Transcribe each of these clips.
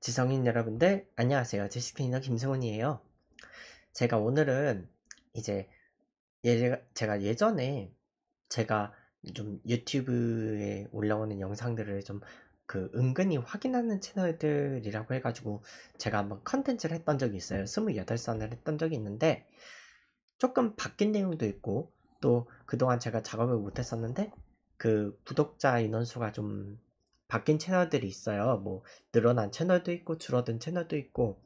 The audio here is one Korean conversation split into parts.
지성인 여러분들 안녕하세요 제시테이너 김승훈이에요 제가 오늘은 이제 예, 제가 예전에 제가 좀 유튜브에 올라오는 영상들을 좀 그 은근히 확인하는 채널들이라고 해가지고 제가 한번 컨텐츠를 했던 적이 있어요 28선을 했던 적이 있는데 조금 바뀐 내용도 있고 또 그동안 제가 작업을 못했었는데 그 구독자 인원수가 좀 바뀐 채널들이 있어요. 뭐 늘어난 채널도 있고 줄어든 채널도 있고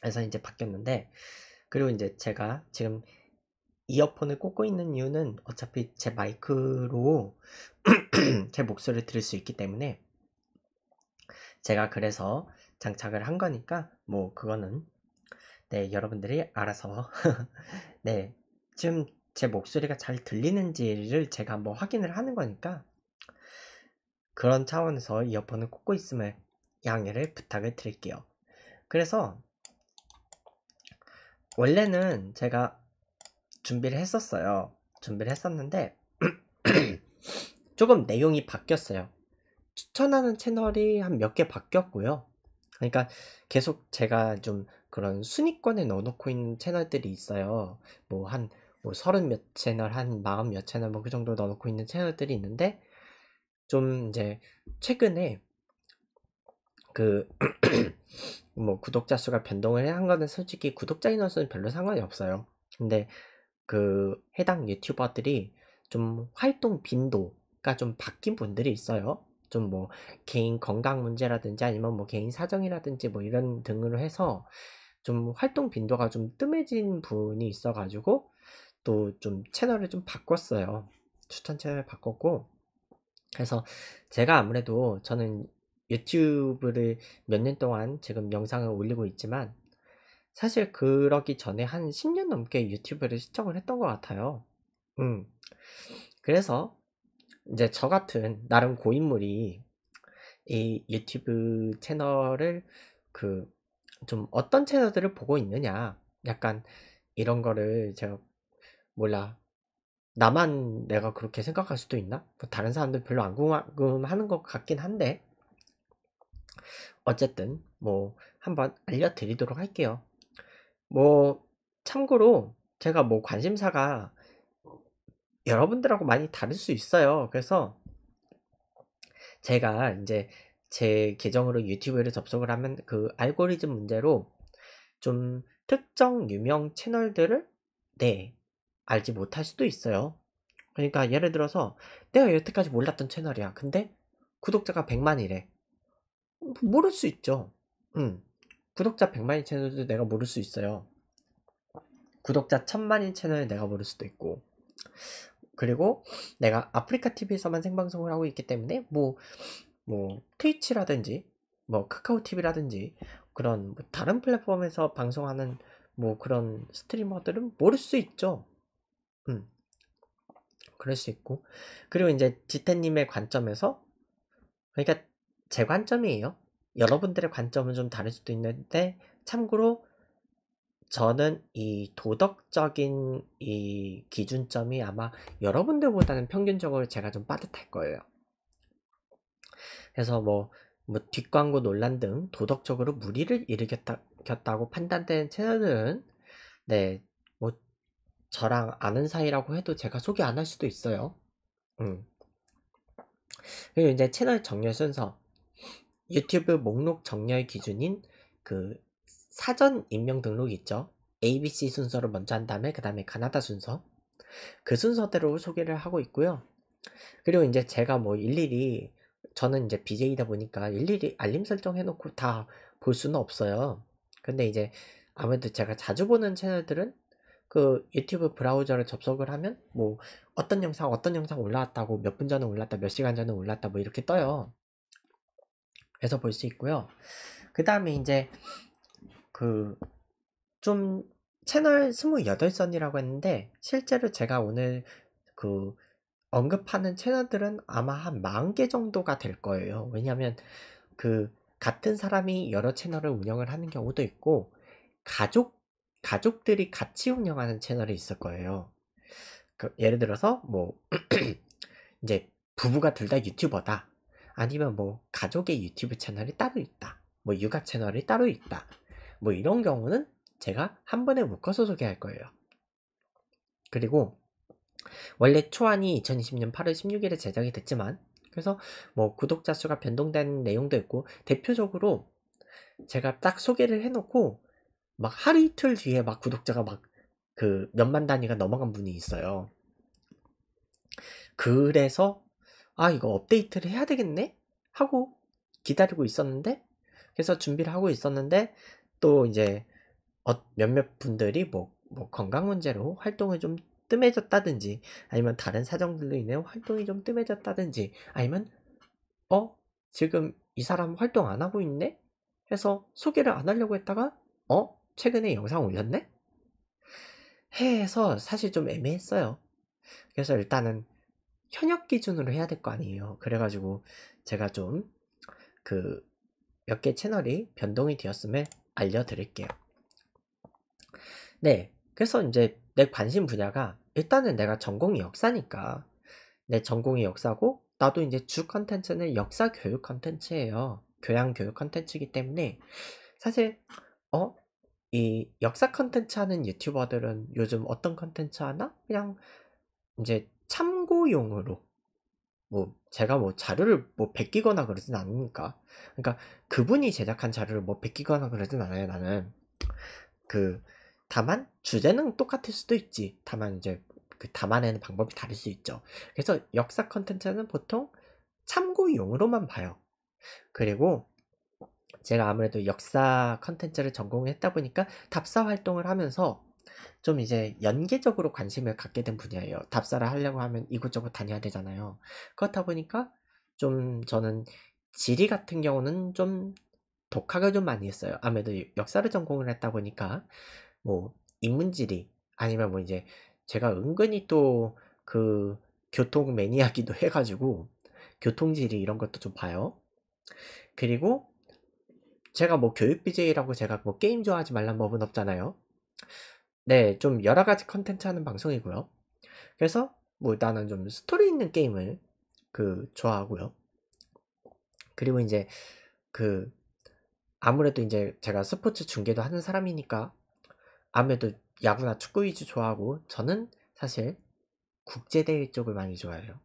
그래서 이제 바뀌었는데 그리고 이제 제가 지금 이어폰을 꽂고 있는 이유는 어차피 제 마이크로 제 목소리를 들을 수 있기 때문에 제가 그래서 장착을 한 거니까 뭐 그거는 네 여러분들이 알아서 네 지금 제 목소리가 잘 들리는지를 제가 한번 확인을 하는 거니까 그런 차원에서 이어폰을 꽂고 있음을 양해를 부탁을 드릴게요. 그래서 원래는 제가 준비를 했었어요. 준비를 했었는데 조금 내용이 바뀌었어요. 추천하는 채널이 한 몇 개 바뀌었고요. 그러니까 계속 제가 좀 그런 순위권에 넣어놓고 있는 채널들이 있어요. 뭐 한뭐 뭐 서른 몇 채널, 한 마흔 몇 채널 뭐 그 정도 넣어놓고 있는 채널들이 있는데 좀 이제 최근에 그 뭐 구독자 수가 변동을 한 거는 솔직히 구독자 인원수는 별로 상관이 없어요. 근데 그 해당 유튜버들이 좀 활동 빈도가 좀 바뀐 분들이 있어요. 좀 뭐 개인 건강 문제라든지 아니면 뭐 개인 사정이라든지 뭐 이런 등으로 해서 좀 활동 빈도가 좀 뜸해진 분이 있어가지고 또 좀 채널을 좀 바꿨어요. 추천 채널 바꿨고 그래서 제가 아무래도 저는 유튜브를 몇 년 동안 지금 영상을 올리고 있지만 사실 그러기 전에 한 10년 넘게 유튜브를 시청을 했던 것 같아요. 음. 그래서 이제 저 같은 나름 고인물이 이 유튜브 채널을 그 좀 어떤 채널들을 보고 있느냐 약간 이런 거를 제가 몰라 나만 내가 그렇게 생각할 수도 있나? 뭐 다른 사람들 별로 안 궁금하는 것 같긴 한데 어쨌든 뭐 한번 알려드리도록 할게요. 뭐 참고로 제가 뭐 관심사가 여러분들하고 많이 다를 수 있어요. 그래서 제가 이제 제 계정으로 유튜브를 접속을 하면 그 알고리즘 문제로 좀 특정 유명 채널들을 네 알지 못할 수도 있어요. 그러니까 예를 들어서 내가 여태까지 몰랐던 채널이야. 근데 구독자가 100만이래. 모를 수 있죠. 음. 구독자 100만인 채널도 내가 모를 수 있어요. 구독자 1000만인 채널 내가 모를 수도 있고. 그리고 내가 아프리카 TV에서만 생방송을 하고 있기 때문에 뭐, 뭐, 트위치라든지, 뭐, 카카오 TV라든지, 그런 뭐 다른 플랫폼에서 방송하는 뭐 그런 스트리머들은 모를 수 있죠. 음. 그럴 수 있고. 그리고 이제 지태님의 관점에서, 그러니까 제 관점이에요. 여러분들의 관점은 좀 다를 수도 있는데, 참고로 저는 이 도덕적인 이 기준점이 아마 여러분들보다는 평균적으로 제가 좀 빠듯할 거예요. 그래서 뭐, 뭐 뒷광고 논란 등 도덕적으로 무리를 일으켰다, 고 판단된 채널은 네, 저랑 아는 사이라고 해도 제가 소개 안 할 수도 있어요. 음. 그리고 이제 채널 정렬 순서. 유튜브 목록 정렬 기준인 그 사전 임명 등록 있죠. ABC 순서로 먼저 한 다음에 그 다음에 가나다 순서. 그 순서대로 소개를 하고 있고요. 그리고 이제 제가 뭐 일일이 저는 이제 BJ이다 보니까 일일이 알림 설정 해놓고 다 볼 수는 없어요. 근데 이제 아무래도 제가 자주 보는 채널들은 그 유튜브 브라우저를 접속을 하면 뭐 어떤 영상 어떤 영상 올라왔다고 몇 분 전에 올랐다 몇 시간 전에 올랐다 뭐 이렇게 떠요 그래서 볼 수 있고요 그 다음에 이제 그 좀 채널 28선이라고 했는데 실제로 제가 오늘 그 언급하는 채널들은 아마 한 40개 정도가 될 거예요 왜냐면 하그 같은 사람이 여러 채널을 운영을 하는 경우도 있고 가족 가족들이 같이 운영하는 채널이 있을 거예요. 그 예를 들어서 뭐 이제 부부가 둘 다 유튜버다. 아니면 뭐 가족의 유튜브 채널이 따로 있다. 뭐 육아 채널이 따로 있다. 뭐 이런 경우는 제가 한 번에 묶어서 소개할 거예요. 그리고 원래 초안이 2020년 8월 16일에 제작이 됐지만 그래서 뭐 구독자 수가 변동된 내용도 있고 대표적으로 제가 딱 소개를 해놓고 막 하루 이틀 뒤에 막 구독자가 막 그 몇만 단위가 넘어간 분이 있어요. 그래서 아 이거 업데이트를 해야 되겠네 하고 기다리고 있었는데 그래서 준비를 하고 있었는데 또 이제 어, 몇몇 분들이 뭐, 뭐 건강 문제로 활동을 좀 뜸해졌다든지 아니면 다른 사정들로 인해 활동이 좀 뜸해졌다든지 아니면 어 지금 이 사람 활동 안 하고 있네 해서 소개를 안 하려고 했다가 어 최근에 영상 올렸네? 해서 사실 좀 애매했어요. 그래서 일단은 현역 기준으로 해야 될 거 아니에요. 그래가지고 제가 좀 그 몇 개 채널이 변동이 되었음을 알려드릴게요. 네. 그래서 이제 내 관심 분야가 일단은 내가 전공이 역사니까 내 전공이 역사고 나도 이제 주 컨텐츠는 역사 교육 컨텐츠예요. 교양 교육 컨텐츠이기 때문에 사실 어이 역사 컨텐츠 하는 유튜버들은 요즘 어떤 컨텐츠 하나? 그냥 이제 참고용으로 뭐 제가 뭐 자료를 뭐 베끼거나 그러진 않으니까 그러니까 그분이 제작한 자료를 뭐 베끼거나 그러진 않아요 나는 그 다만 주제는 똑같을 수도 있지 다만 이제 그 담아내는 방법이 다를 수 있죠 그래서 역사 컨텐츠는 보통 참고용으로만 봐요 그리고 제가 아무래도 역사 컨텐츠를 전공했다 보니까 답사 활동을 하면서 좀 이제 연계적으로 관심을 갖게 된 분야예요. 답사를 하려고 하면 이곳저곳 다녀야 되잖아요. 그렇다 보니까 좀 저는 지리 같은 경우는 좀 독학을 좀 많이 했어요. 아무래도 역사를 전공을 했다 보니까 뭐 인문지리 아니면 뭐 이제 제가 은근히 또 그 교통 매니아기도 해가지고 교통지리 이런 것도 좀 봐요. 그리고 제가 뭐 교육 BJ라고 제가 뭐 게임 좋아하지 말란 법은 없잖아요. 네, 좀 여러 가지 컨텐츠 하는 방송이고요. 그래서 뭐 나는 좀 스토리 있는 게임을 그 좋아하고요. 그리고 이제 그 아무래도 이제 제가 스포츠 중계도 하는 사람이니까 아무래도 야구나 축구 위주 좋아하고 저는 사실 국제대회 쪽을 많이 좋아해요.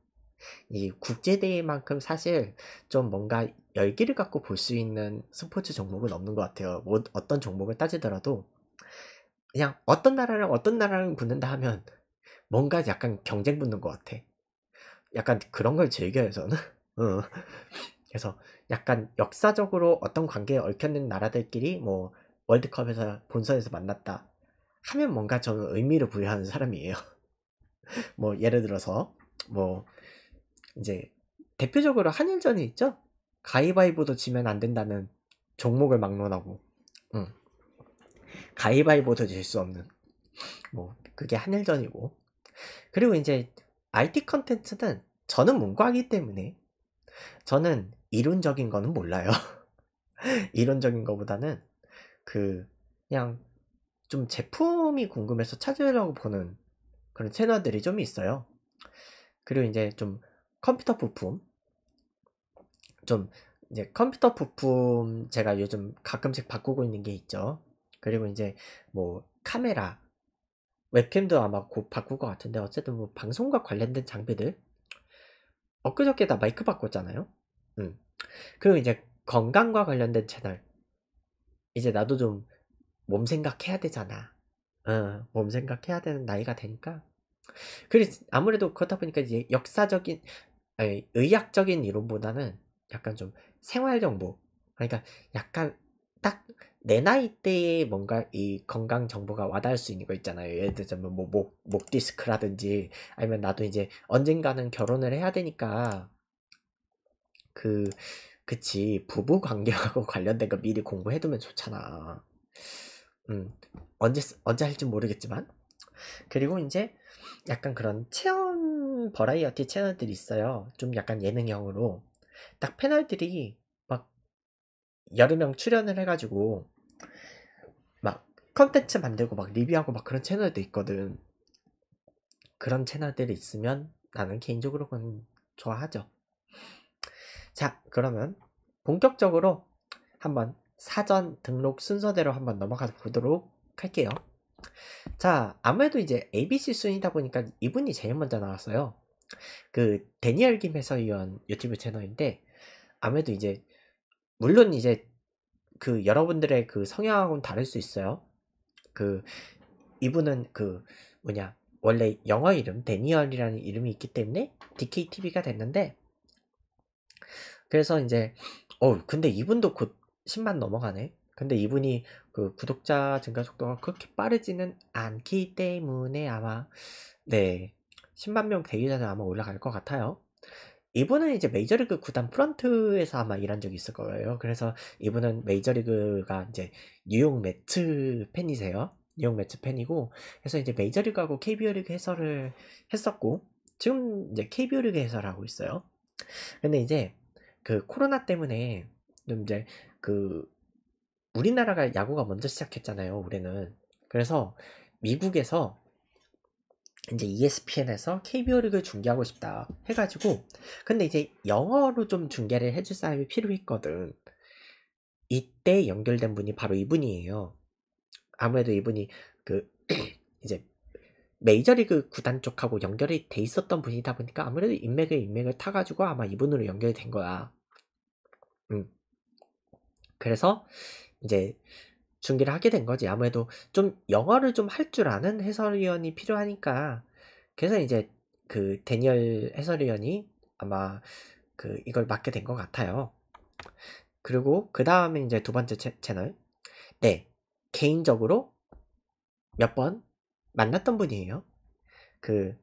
이 국제대회만큼 사실 좀 뭔가 열기를 갖고 볼 수 있는 스포츠 종목은 없는 것 같아요. 뭐 어떤 종목을 따지더라도 그냥 어떤 나라랑 어떤 나라랑 붙는다 하면 뭔가 약간 경쟁 붙는 것 같아. 약간 그런 걸 즐겨요 저는. 어. 그래서 약간 역사적으로 어떤 관계에 얽혀있는 나라들끼리 뭐 월드컵에서 본선에서 만났다 하면 뭔가 저는 의미를 부여하는 사람이에요. 뭐 예를 들어서 뭐 이제 대표적으로 한일전이 있죠. 가위바위보도 지면 안 된다는 종목을 막론하고, 응. 가위바위보도 질 수 없는, 뭐, 그게 한일전이고. 그리고 이제 IT 컨텐츠는 저는 문과이기 때문에 저는 이론적인 거는 몰라요. 이론적인 거보다는 그, 그냥 좀 제품이 궁금해서 찾으려고 보는 그런 채널들이 좀 있어요. 그리고 이제 좀 컴퓨터 부품 좀 이제 컴퓨터 부품 제가 요즘 가끔씩 바꾸고 있는 게 있죠. 그리고 이제 뭐 카메라 웹캠도 아마 곧 바꿀 것 같은데 어쨌든 뭐 방송과 관련된 장비들 엊그저께 다 마이크 바꿨잖아요. 음. 그리고 이제 건강과 관련된 채널 이제 나도 좀 몸 생각해야 되잖아. 어, 몸 생각해야 되는 나이가 되니까. 그리고 아무래도 그렇다 보니까 이제 역사적인 아니, 예, 의학적인 이론보다는 약간 좀 생활 정보 그러니까 약간 딱 내 나이 때에 뭔가 이 건강 정보가 와닿을 수 있는 거 있잖아요. 예를 들자면 뭐목목 뭐, 디스크라든지 아니면 나도 이제 언젠가는 결혼을 해야 되니까 그 그치 부부 관계하고 관련된 거 미리 공부해두면 좋잖아. 음 언제 언제 할지 모르겠지만 그리고 이제 약간 그런 체험 버라이어티 채널들이 있어요. 좀 약간 예능형으로. 딱 패널들이 막 여러 명 출연을 해가지고 막 컨텐츠 만들고 막 리뷰하고 막 그런 채널도 있거든. 그런 채널들이 있으면 나는 개인적으로 는 좋아하죠. 자, 그러면 본격적으로 한번 사전 등록 순서대로 한번 넘어가 보도록 할게요. 자 아무래도 이제 ABC 순이다 보니까 이분이 제일 먼저 나왔어요 그 데니얼 김 해설위원 유튜브 채널인데 아무래도 이제 물론 이제 그 여러분들의 그 성향하고는 다를 수 있어요 그 이분은 그 뭐냐 원래 영어 이름 데니얼이라는 이름이 있기 때문에 DKTV가 됐는데 그래서 이제 어 근데 이분도 곧 10만 넘어가네 근데 이분이 그 구독자 증가 속도가 그렇게 빠르지는 않기 때문에 아마 네 10만 명 대기자는 아마 올라갈 것 같아요. 이분은 이제 메이저리그 구단 프런트에서 아마 일한 적이 있을 거예요. 그래서 이분은 메이저리그가 이제 뉴욕 매트 팬이세요. 뉴욕 매트 팬이고 그래서 이제 메이저리그하고 KBO 리그 해설을 했었고 지금 이제 KBO 리그 해설하고 있어요. 근데 이제 그 코로나 때문에 좀 이제 그 우리나라가 야구가 먼저 시작했잖아요, 올해는. 그래서 미국에서 이제 ESPN에서 KBO 리그를 중계하고 싶다 해가지고 근데 이제 영어로 좀 중계를 해줄 사람이 필요했거든 이때 연결된 분이 바로 이분이에요 아무래도 이분이 그 이제 메이저리그 구단 쪽하고 연결이 돼 있었던 분이다 보니까 아무래도 인맥을 인맥을 타가지고 아마 이분으로 연결이 된 거야 음. 그래서 이제 중계를 하게 된 거지. 아무래도 좀 영어를 좀 할 줄 아는 해설위원이 필요하니까. 그래서 이제 그 데니얼 해설위원이 아마 그 이걸 맡게 된 것 같아요. 그리고 그 다음에 이제 두 번째 채, 채널. 네. 개인적으로 몇 번 만났던 분이에요. 그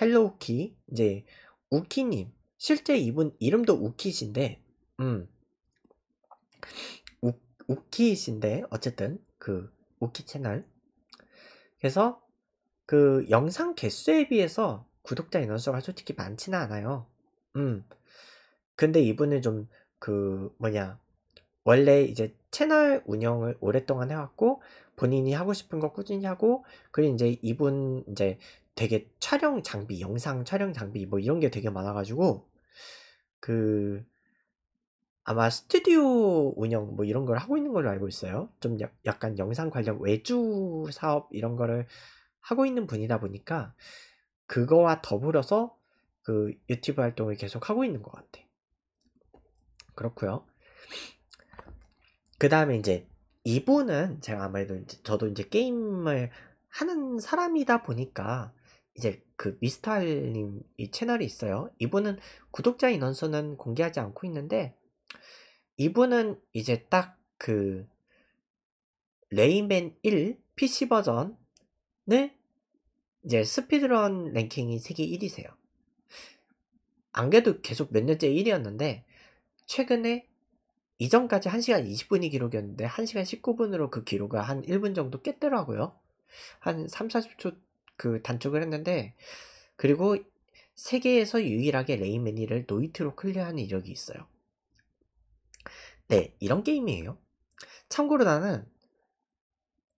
헬로우키 이제 우키님 실제 이분 이름도 우키신데 음 우키신데 어쨌든 그 우키 채널 그래서 그 영상 개수에 비해서 구독자 인원수가 솔직히 많지는 않아요 음 근데 이분은 좀 그 뭐냐 원래 이제 채널 운영을 오랫동안 해왔고 본인이 하고 싶은 거 꾸준히 하고 그리고 이제 이분 이제 되게 촬영 장비 영상 촬영 장비 뭐 이런 게 되게 많아가지고 그 아마 스튜디오 운영 뭐 이런 걸 하고 있는 걸로 알고 있어요. 좀 여, 약간 영상 관련 외주 사업 이런 거를 하고 있는 분이다 보니까 그거와 더불어서 그 유튜브 활동을 계속 하고 있는 것 같아. 그렇고요. 그 다음에 이제 이분은 제가 아무래도 이제 저도 이제 게임을 하는 사람이다 보니까 이제 그 미스탈님 이 채널이 있어요. 이분은 구독자 인원수는 공개하지 않고 있는데 이분은 이제 딱 그 레이맨 1 PC 버전의 이제 스피드런 랭킹이 세계 1위세요. 안 그래도 계속 몇 년째 1위였는데 최근에 이전까지 1시간 20분이 기록이었는데 1시간 19분으로 그 기록을 한 1분 정도 깼더라고요. 한 3, 40초 그 단축을 했는데 그리고 세계에서 유일하게 레이맨이를 노이트로 클리어한 이력이 있어요. 네, 이런 게임이에요. 참고로 나는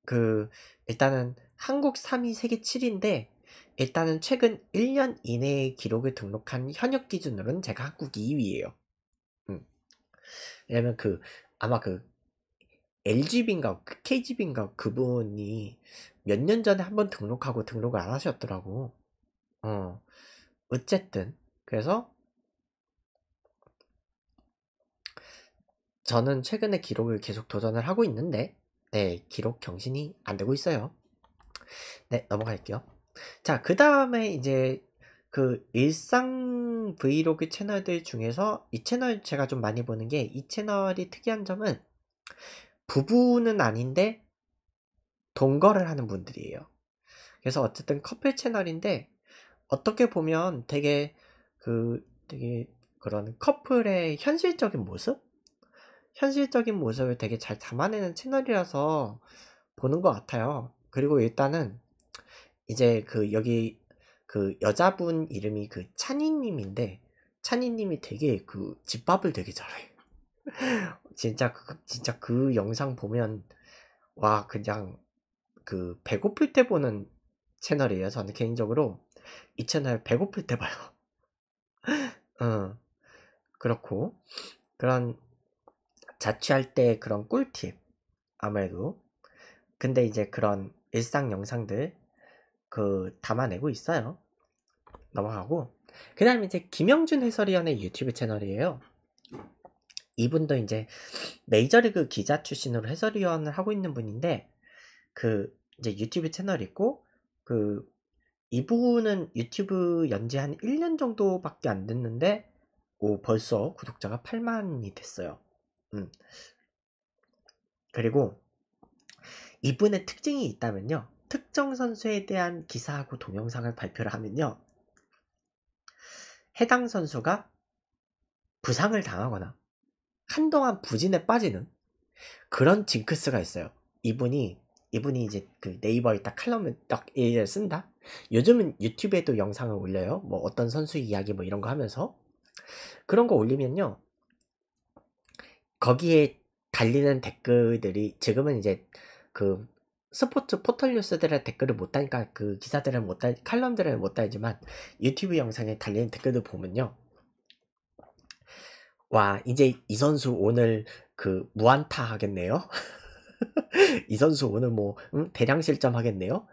그 일단은 한국 3위 세계 7위인데 일단은 최근 1년 이내에 기록을 등록한 현역 기준으로는 제가 한국 2위예요. 음. 왜냐면 그 아마 그 LGB인가 KGB인가 그분이 몇 년 전에 한번 등록하고 등록을 안 하셨더라고. 어. 어쨌든 그래서 저는 최근에 기록을 계속 도전을 하고 있는데, 네, 기록 경신이 안 되고 있어요. 네, 넘어갈게요. 자, 그 다음에 이제 그 일상 브이로그 채널들 중에서 이 채널 제가 좀 많이 보는 게 이 채널이 특이한 점은 부부는 아닌데 동거를 하는 분들이에요. 그래서 어쨌든 커플 채널인데 어떻게 보면 되게 그 되게 그런 커플의 현실적인 모습 현실적인 모습을 되게 잘 담아내는 채널이라서 보는 것 같아요. 그리고 일단은 이제 그 여기 그 여자분 이름이 그 찬이님인데 찬이님이 되게 그 집밥을 되게 잘해. 진짜 그 진짜 그 영상 보면 와 그냥 그 배고플 때 보는 채널이에요. 저는 개인적으로 이 채널 배고플 때 봐요. 어 그렇고 그런 자취할 때 그런 꿀팁 아무래도 근데 이제 그런 일상 영상들 그 담아내고 있어요 넘어가고 그 다음에 이제 김영준 해설위원의 유튜브 채널이에요 이분도 이제 메이저리그 기자 출신으로 해설위원을 하고 있는 분인데 그 이제 유튜브 채널 있고 그 이분은 유튜브 연재 한 1년 정도밖에 안 됐는데 오 벌써 구독자가 8만이 됐어요 음. 그리고 이분의 특징이 있다면요. 특정 선수에 대한 기사하고 동영상을 발표를 하면요. 해당 선수가 부상을 당하거나 한동안 부진에 빠지는 그런 징크스가 있어요. 이분이 이분이 이제 그 네이버에 딱 칼럼을 딱 예를 쓴다. 요즘은 유튜브에도 영상을 올려요. 뭐 어떤 선수 이야기 뭐 이런 거 하면서 그런 거 올리면요. 거기에 달리는 댓글들이 지금은 이제 그 스포츠 포털 뉴스들의 댓글을 못 다니까 그 기사들은 못 다, 칼럼들을못 다니지만 유튜브 영상에 달리는 댓글들 보면요. 와, 이제 이 선수 오늘 그 무안타 하겠네요? 이 선수 오늘 뭐, 음, 대량 실점 하겠네요?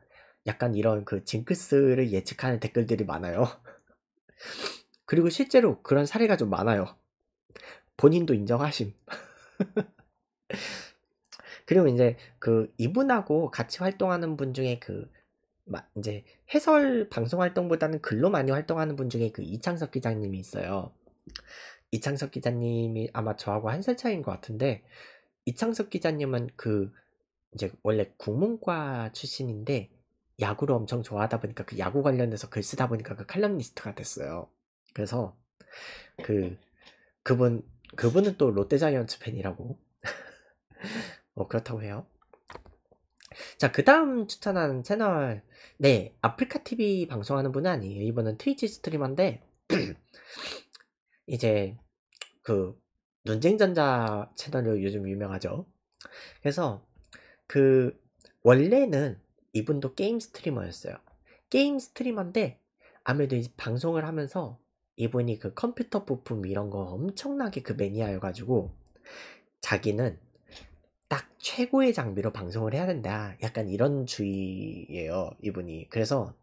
약간 이런 그 징크스를 예측하는 댓글들이 많아요. 그리고 실제로 그런 사례가 좀 많아요. 본인도 인정하심. 그리고 이제 그 이분하고 같이 활동하는 분 중에 그 이제 해설 방송 활동보다는 글로 많이 활동하는 분 중에 그이창석 기자님이 있어요. 이창석 기자님이 아마 저하고 한 살 차이인 것 같은데 이창석 기자님은 그 이제 원래 국문과 출신인데 야구를 엄청 좋아하다 보니까 그 야구 관련해서 글 쓰다 보니까 그 칼럼니스트가 됐어요. 그래서 그 그분 그분은 또 롯데자이언츠 팬이라고 뭐 그렇다고 해요 자그 다음 추천하는 채널 네 아프리카TV 방송하는 분은 아니에요 이번은 트위치 스트리머인데 이제 그 논쟁전자 채널로 요즘 유명하죠 그래서 그 원래는 이분도 게임 스트리머였어요 게임 스트리머인데 아무래도 이제 방송을 하면서 이분이 그 컴퓨터 부품 이런 거 엄청나게 그 매니아여가지고 자기는 딱 최고의 장비로 방송을 해야 된다. 약간 이런 주의예요, 이분이. 그래서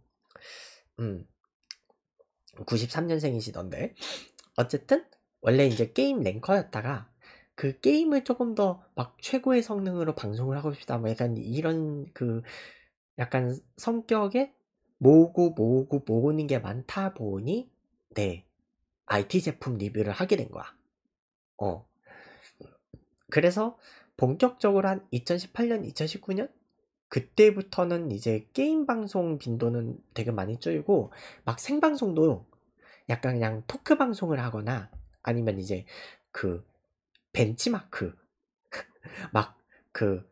음 93년생이시던데 어쨌든 원래 이제 게임 랭커였다가 그 게임을 조금 더 막 최고의 성능으로 방송을 하고 싶다. 뭐 약간 이런 그 약간 성격에 모으고 모으고 모으는 게 많다 보니 네. IT 제품 리뷰를 하게 된 거야. 어. 그래서 본격적으로 한 2018년, 2019년? 그때부터는 이제 게임 방송 빈도는 되게 많이 줄고, 막 생방송도 약간 그냥 토크 방송을 하거나, 아니면 이제 그 벤치마크, 막 그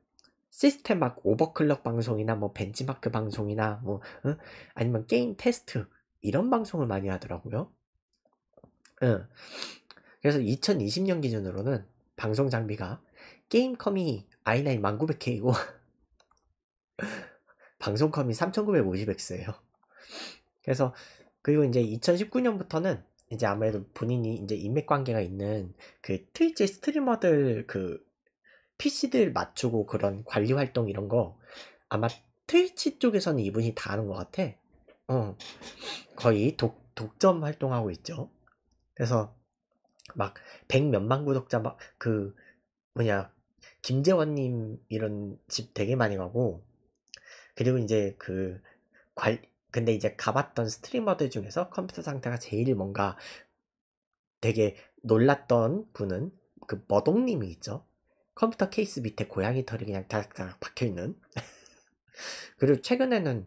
시스템 막 오버클럭 방송이나 뭐 벤치마크 방송이나 뭐, 응? 아니면 게임 테스트, 이런 방송을 많이 하더라고요. 응. 예. 그래서 2020년 기준으로는 방송 장비가 게임컴이 i9 1900K이고 방송컴이 3950X예요. 그래서 그리고 이제 2019년부터는 이제 아무래도 본인이 이제 인맥 관계가 있는 그 트위치 스트리머들 그 PC들 맞추고 그런 관리 활동 이런 거 아마 트위치 쪽에서는 이분이 다 하는 것 같아. 어, 거의 독, 독점 활동하고 있죠. 그래서 막 백 몇만 구독자 막 그 뭐냐 김재원님 이런 집 되게 많이 가고 그리고 이제 그 관, 근데 이제 가봤던 스트리머들 중에서 컴퓨터 상태가 제일 뭔가 되게 놀랐던 분은 그 머동님이 있죠. 컴퓨터 케이스 밑에 고양이 털이 그냥 다닥다닥 박혀있는. 그리고 최근에는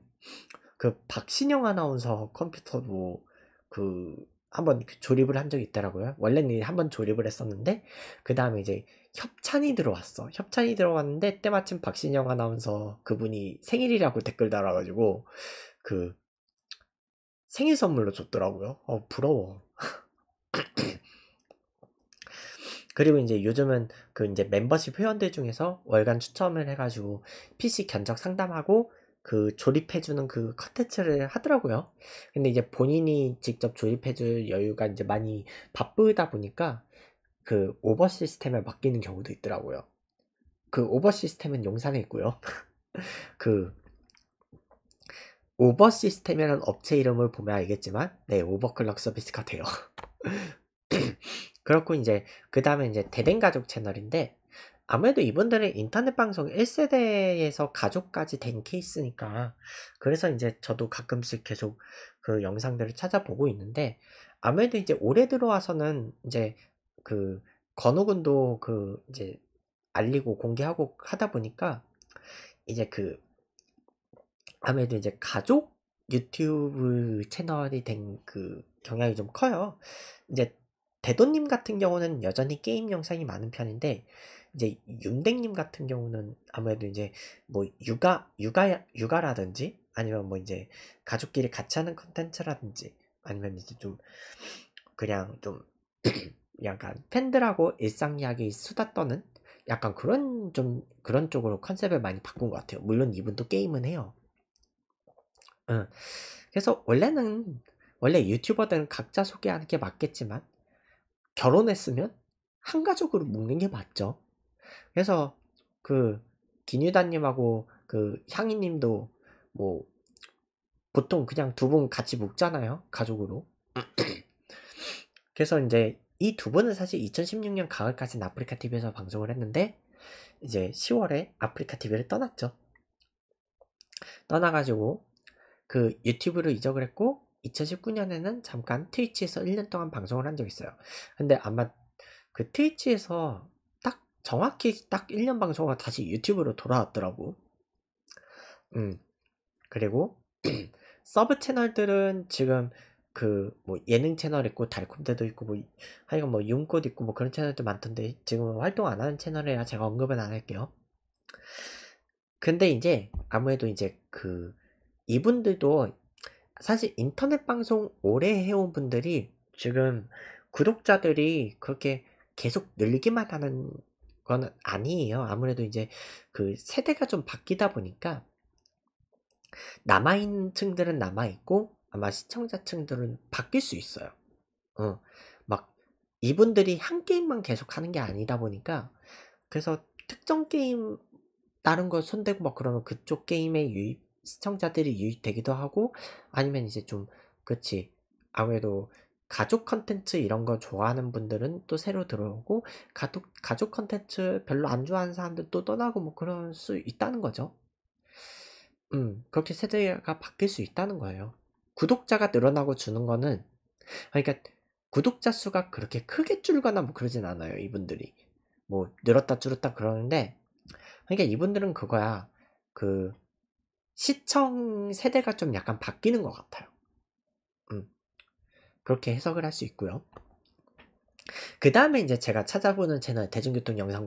그 박신영 아나운서 컴퓨터도 그 한번 그 조립을 한 적이 있더라고요. 원래는 한번 조립을 했었는데 그 다음에 이제 협찬이 들어왔어. 협찬이 들어왔는데 때마침 박신영 아나운서 그분이 생일이라고 댓글 달아가지고 그 생일 선물로 줬더라고요. 어 부러워. 그리고 이제 요즘은 그 이제 멤버십 회원들 중에서 월간 추첨을 해가지고 PC 견적 상담하고 그 조립해주는 그 컨텐츠를 하더라고요. 근데 이제 본인이 직접 조립해줄 여유가 이제 많이 바쁘다 보니까 그 오버 시스템에 맡기는 경우도 있더라고요. 그 오버 시스템은 용산에 있고요. 그 오버 시스템이라는 업체 이름을 보면 알겠지만, 네, 오버클럭 서비스 같아요. 그렇고 이제 그 다음에 이제 대댕가족 채널인데 아무래도 이분들은 인터넷 방송 1세대에서 가족까지 된 케이스니까 그래서 이제 저도 가끔씩 계속 그 영상들을 찾아보고 있는데 아무래도 이제 올해 들어와서는 이제 그 건우군도 그 이제 알리고 공개하고 하다 보니까 이제 그 아무래도 이제 가족 유튜브 채널이 된 그 경향이 좀 커요. 이제 대도님 같은 경우는 여전히 게임 영상이 많은 편인데 이제 윤댕님 같은 경우는 아무래도 이제 뭐 육아 육아 육아라든지 아니면 뭐 이제 가족끼리 같이 하는 컨텐츠라든지 아니면 이제 좀 그냥 좀 약간 팬들하고 일상 이야기 수다 떠는 약간 그런 좀 그런 쪽으로 컨셉을 많이 바꾼 것 같아요. 물론 이분도 게임은 해요. 응. 그래서 원래는 원래 유튜버들은 각자 소개하는 게 맞겠지만 결혼했으면 한 가족으로 묶는 게 맞죠. 그래서 그 기뉴다님하고 그 향이님도 뭐 보통 그냥 두 분 같이 묵잖아요 가족으로 그래서 이제 이 두 분은 사실 2016년 가을까지는 아프리카 TV에서 방송을 했는데 이제 10월에 아프리카 TV를 떠났죠 떠나가지고 그 유튜브로 이적을 했고 2019년에는 잠깐 트위치에서 1년 동안 방송을 한 적이 있어요 근데 아마 그 트위치에서 정확히 딱 1년 방송을 다시 유튜브로 돌아왔더라고. 음. 그리고 서브 채널들은 지금 그 뭐 예능 채널 있고 달콤대도 있고 뭐 하여간 뭐 윤꽃 있고 뭐 그런 채널도 많던데 지금은 활동 안 하는 채널이라 제가 언급은 안 할게요. 근데 이제 아무래도 이제 그 이분들도 사실 인터넷 방송 오래 해온 분들이 지금 구독자들이 그렇게 계속 늘기만 하는 그건 아니에요. 아무래도 이제 그 세대가 좀 바뀌다 보니까 남아있는 층들은 남아있고 아마 시청자층들은 바뀔 수 있어요. 어, 막 이분들이 한 게임만 계속 하는 게 아니다 보니까 그래서 특정 게임 다른 거 손대고 막 그러면 그쪽 게임에 유입 시청자들이 유입되기도 하고 아니면 이제 좀 그치 아무래도 가족 컨텐츠 이런 거 좋아하는 분들은 또 새로 들어오고 가족 가족 컨텐츠 별로 안 좋아하는 사람들 또 떠나고 뭐 그럴 수 있다는 거죠. 음 그렇게 세대가 바뀔 수 있다는 거예요. 구독자가 늘어나고 주는 거는 그러니까 구독자 수가 그렇게 크게 줄거나 뭐 그러진 않아요 이분들이 뭐 늘었다 줄었다 그러는데 그러니까 이분들은 그거야 그 시청 세대가 좀 약간 바뀌는 것 같아요. 그렇게 해석을 할 수 있고요. 그 다음에 이제 제가 찾아보는 채널 대중교통 영상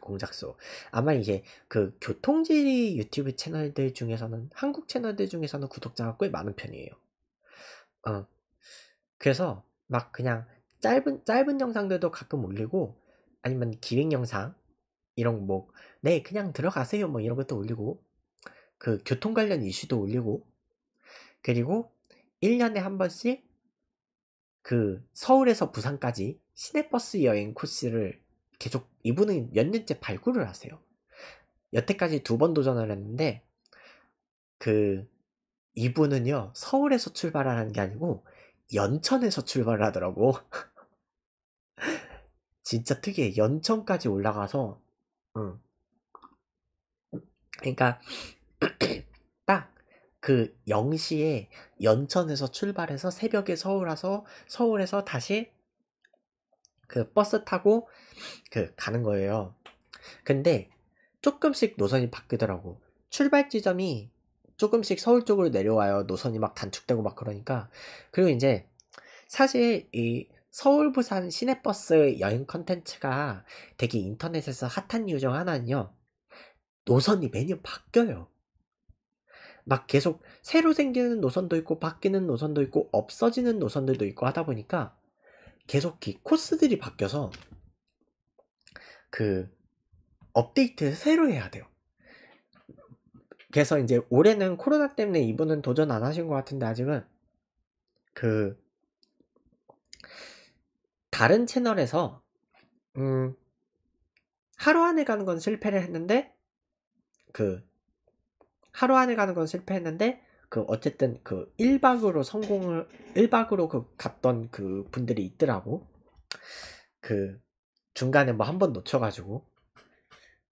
공작소 아마 이제 그 교통지리 유튜브 채널들 중에서는 한국 채널들 중에서는 구독자가 꽤 많은 편이에요. 어 그래서 막 그냥 짧은 짧은 영상들도 가끔 올리고 아니면 기획 영상 이런 뭐 네 그냥 들어가세요 뭐 이런 것도 올리고 그 교통 관련 이슈도 올리고 그리고 1년에 한 번씩 그 서울에서 부산까지 시내버스 여행 코스를 계속 이분은 몇 년째 발굴을 하세요. 여태까지 두 번 도전을 했는데 그 이분은요 서울에서 출발하는 게 아니고 연천에서 출발을 하더라고. 진짜 특이해. 연천까지 올라가서, 응. 그러니까 그 0시에 연천에서 출발해서 새벽에 서울 와서 서울에서 다시 그 버스 타고 그 가는 거예요. 근데 조금씩 노선이 바뀌더라고. 출발 지점이 조금씩 서울 쪽으로 내려와요. 노선이 막 단축되고 막 그러니까. 그리고 이제 사실 이 서울 부산 시내버스 여행 컨텐츠가 되게 인터넷에서 핫한 이유 중 하나는요. 노선이 매년 바뀌어요. 막 계속 새로 생기는 노선도 있고 바뀌는 노선도 있고 없어지는 노선들도 있고 하다 보니까 계속 코스들이 바뀌어서 그 업데이트 새로 해야 돼요. 그래서 이제 올해는 코로나 때문에 이분은 도전 안 하신 것 같은데 아직은 그 다른 채널에서 음 하루 안에 가는 건 실패를 했는데 그 하루 안에 가는 건 실패했는데 그 어쨌든 그 1박으로 성공을 1박으로 그 갔던 그 분들이 있더라고. 그 중간에 뭐 한 번 놓쳐 가지고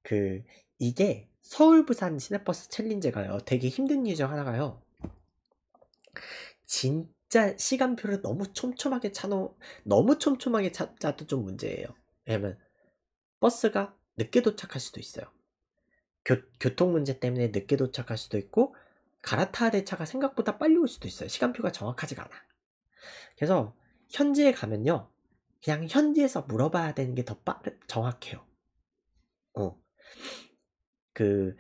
그 이게 서울 부산 시내버스 챌린지가요. 되게 힘든 이유 중 하나가요. 진짜 시간표를 너무 촘촘하게 차놓 너무 촘촘하게 찾자도 좀 문제예요. 왜냐면 버스가 늦게 도착할 수도 있어요. 교, 교통 문제 때문에 늦게 도착할 수도 있고 갈아타야 될 차가 생각보다 빨리 올 수도 있어요. 시간표가 정확하지가 않아. 그래서 현지에 가면요. 그냥 현지에서 물어봐야 되는 게 더 빠르, 정확해요. 어. 그,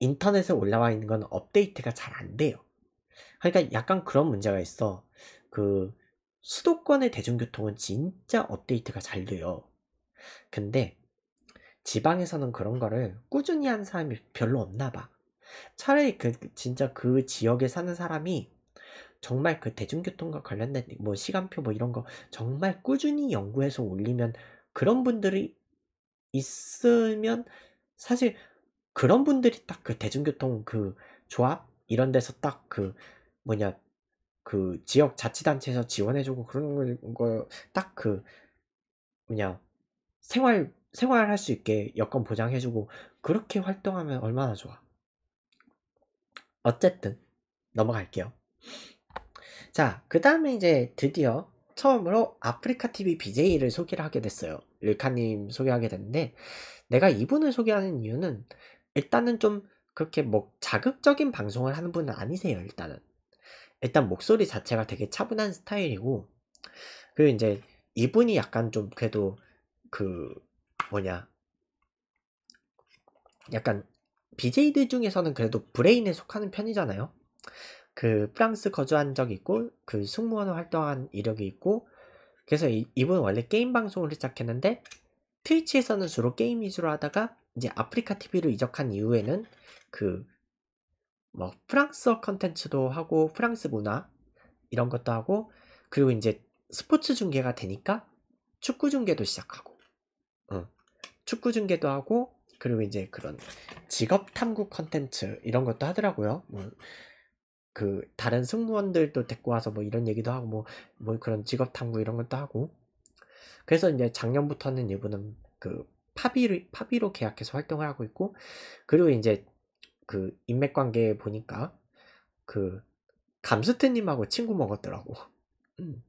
인터넷에 올라와 있는 건 업데이트가 잘 안 돼요. 그러니까 약간 그런 문제가 있어. 그, 수도권의 대중교통은 진짜 업데이트가 잘 돼요. 근데 지방에서는 그런 거를 꾸준히 한 사람이 별로 없나 봐. 차라리 그, 그 진짜 그 지역에 사는 사람이 정말 그 대중교통과 관련된 뭐 시간표 뭐 이런 거 정말 꾸준히 연구해서 올리면 그런 분들이 있으면 사실 그런 분들이 딱 그 대중교통 그 조합 이런 데서 딱 그 뭐냐 그 지역 자치단체에서 지원해주고 그런 걸딱그 뭐냐 생활 생활할 수 있게 여건 보장해주고 그렇게 활동하면 얼마나 좋아. 어쨌든 넘어갈게요. 자, 그 다음에 이제 드디어 처음으로 아프리카 TV BJ를 소개를 하게 됐어요. 릴카님 소개하게 됐는데 내가 이분을 소개하는 이유는 일단은 좀 그렇게 뭐 자극적인 방송을 하는 분은 아니세요. 일단은 일단 목소리 자체가 되게 차분한 스타일이고 그리고 이제 이분이 약간 좀 그래도 그 뭐냐 약간 BJ들 중에서는 그래도 브레인에 속하는 편이잖아요. 그 프랑스 거주한 적이 있고 그 승무원 활동한 이력이 있고 그래서 이, 이분 원래 게임 방송을 시작했는데 트위치에서는 주로 게임 위주로 하다가 이제 아프리카 TV로 이적한 이후에는 그 뭐 프랑스어 컨텐츠도 하고 프랑스 문화 이런 것도 하고 그리고 이제 스포츠 중계가 되니까 축구 중계도 시작하고 축구 중계도 하고 그리고 이제 그런 직업 탐구 컨텐츠 이런 것도 하더라고요. 뭐, 그 다른 승무원들도 데리고 와서 뭐 이런 얘기도 하고 뭐, 뭐 그런 직업 탐구 이런 것도 하고 그래서 이제 작년부터는 이분은 그 파비로 파비로 계약해서 활동을 하고 있고 그리고 이제 그 인맥 관계 보니까 그 감스트님하고 친구 먹었더라고. 음.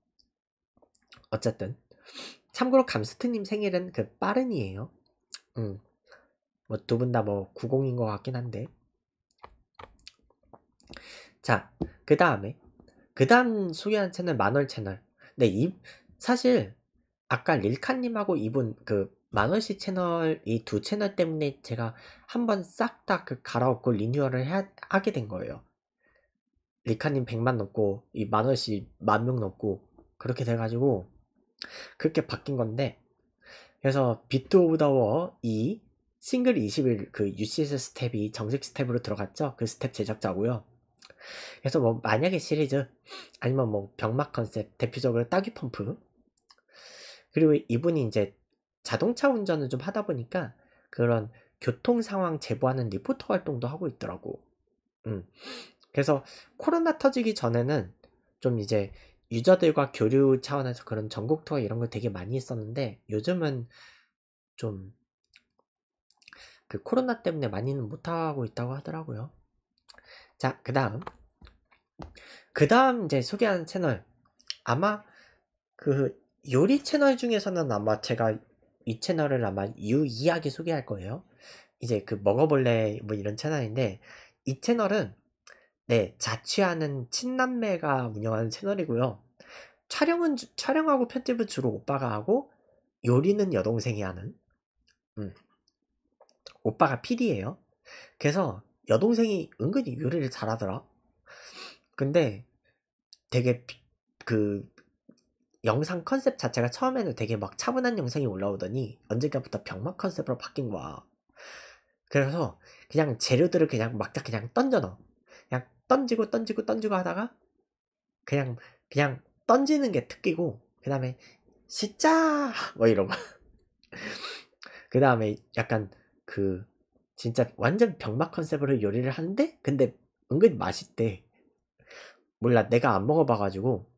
어쨌든 참고로 감스트님 생일은 그 빠른이에요. 음. 뭐두 분 다뭐 90인 것 같긴 한데. 자, 그 다음에 그 다음 소개한 채널 만월 채널. 근데 네, 이 사실 아까 릴카님하고 이분 그 만월씨 채널 이 두 채널 때문에 제가 한번 싹 다 그 갈아엎고 리뉴얼을 해 하게 된 거예요. 릴카님 100만 넣고이 만월씨 만명넣고 그렇게 돼가지고 그렇게 바뀐 건데 그래서 비트 오브 더워 2 싱글 20일 그 UCS 스텝이 정식 스텝으로 들어갔죠 그 스텝 제작자고요 그래서 뭐 만약에 시리즈 아니면 뭐 병맛 컨셉 대표적으로 따귀 펌프 그리고 이분이 이제 자동차 운전을 좀 하다 보니까 그런 교통 상황 제보하는 리포터 활동도 하고 있더라고. 음. 그래서 코로나 터지기 전에는 좀 이제 유저들과 교류 차원에서 그런 전국 투어 이런 걸 되게 많이 했었는데 요즘은 좀 그 코로나 때문에 많이는 못하고 있다고 하더라고요. 자, 그 다음. 그 다음 이제 소개하는 채널. 아마 그 요리 채널 중에서는 아마 제가 이 채널을 아마 유이하게 소개할 거예요. 이제 그 먹어볼래 뭐 이런 채널인데 이 채널은 네, 자취하는 친남매가 운영하는 채널이고요. 촬영은 주, 촬영하고 편집은 주로 오빠가 하고 요리는 여동생이 하는. 음. 오빠가 PD예요. 그래서 여동생이 은근히 요리를 잘하더라. 근데 되게 그 영상 컨셉 자체가 처음에는 되게 막 차분한 영상이 올라오더니 언젠가부터 병맛 컨셉으로 바뀐 거야. 그래서 그냥 재료들을 그냥 막다 그냥 던져 넣어. 던지고 던지고 던지고 하다가 그냥 그냥 던지는 게 특기고 그 다음에 진짜뭐 이런 거그 다음에 약간 그 진짜 완전 병맛 컨셉으로 요리를 하는데 근데 은근 맛있대 몰라 내가 안 먹어봐가지고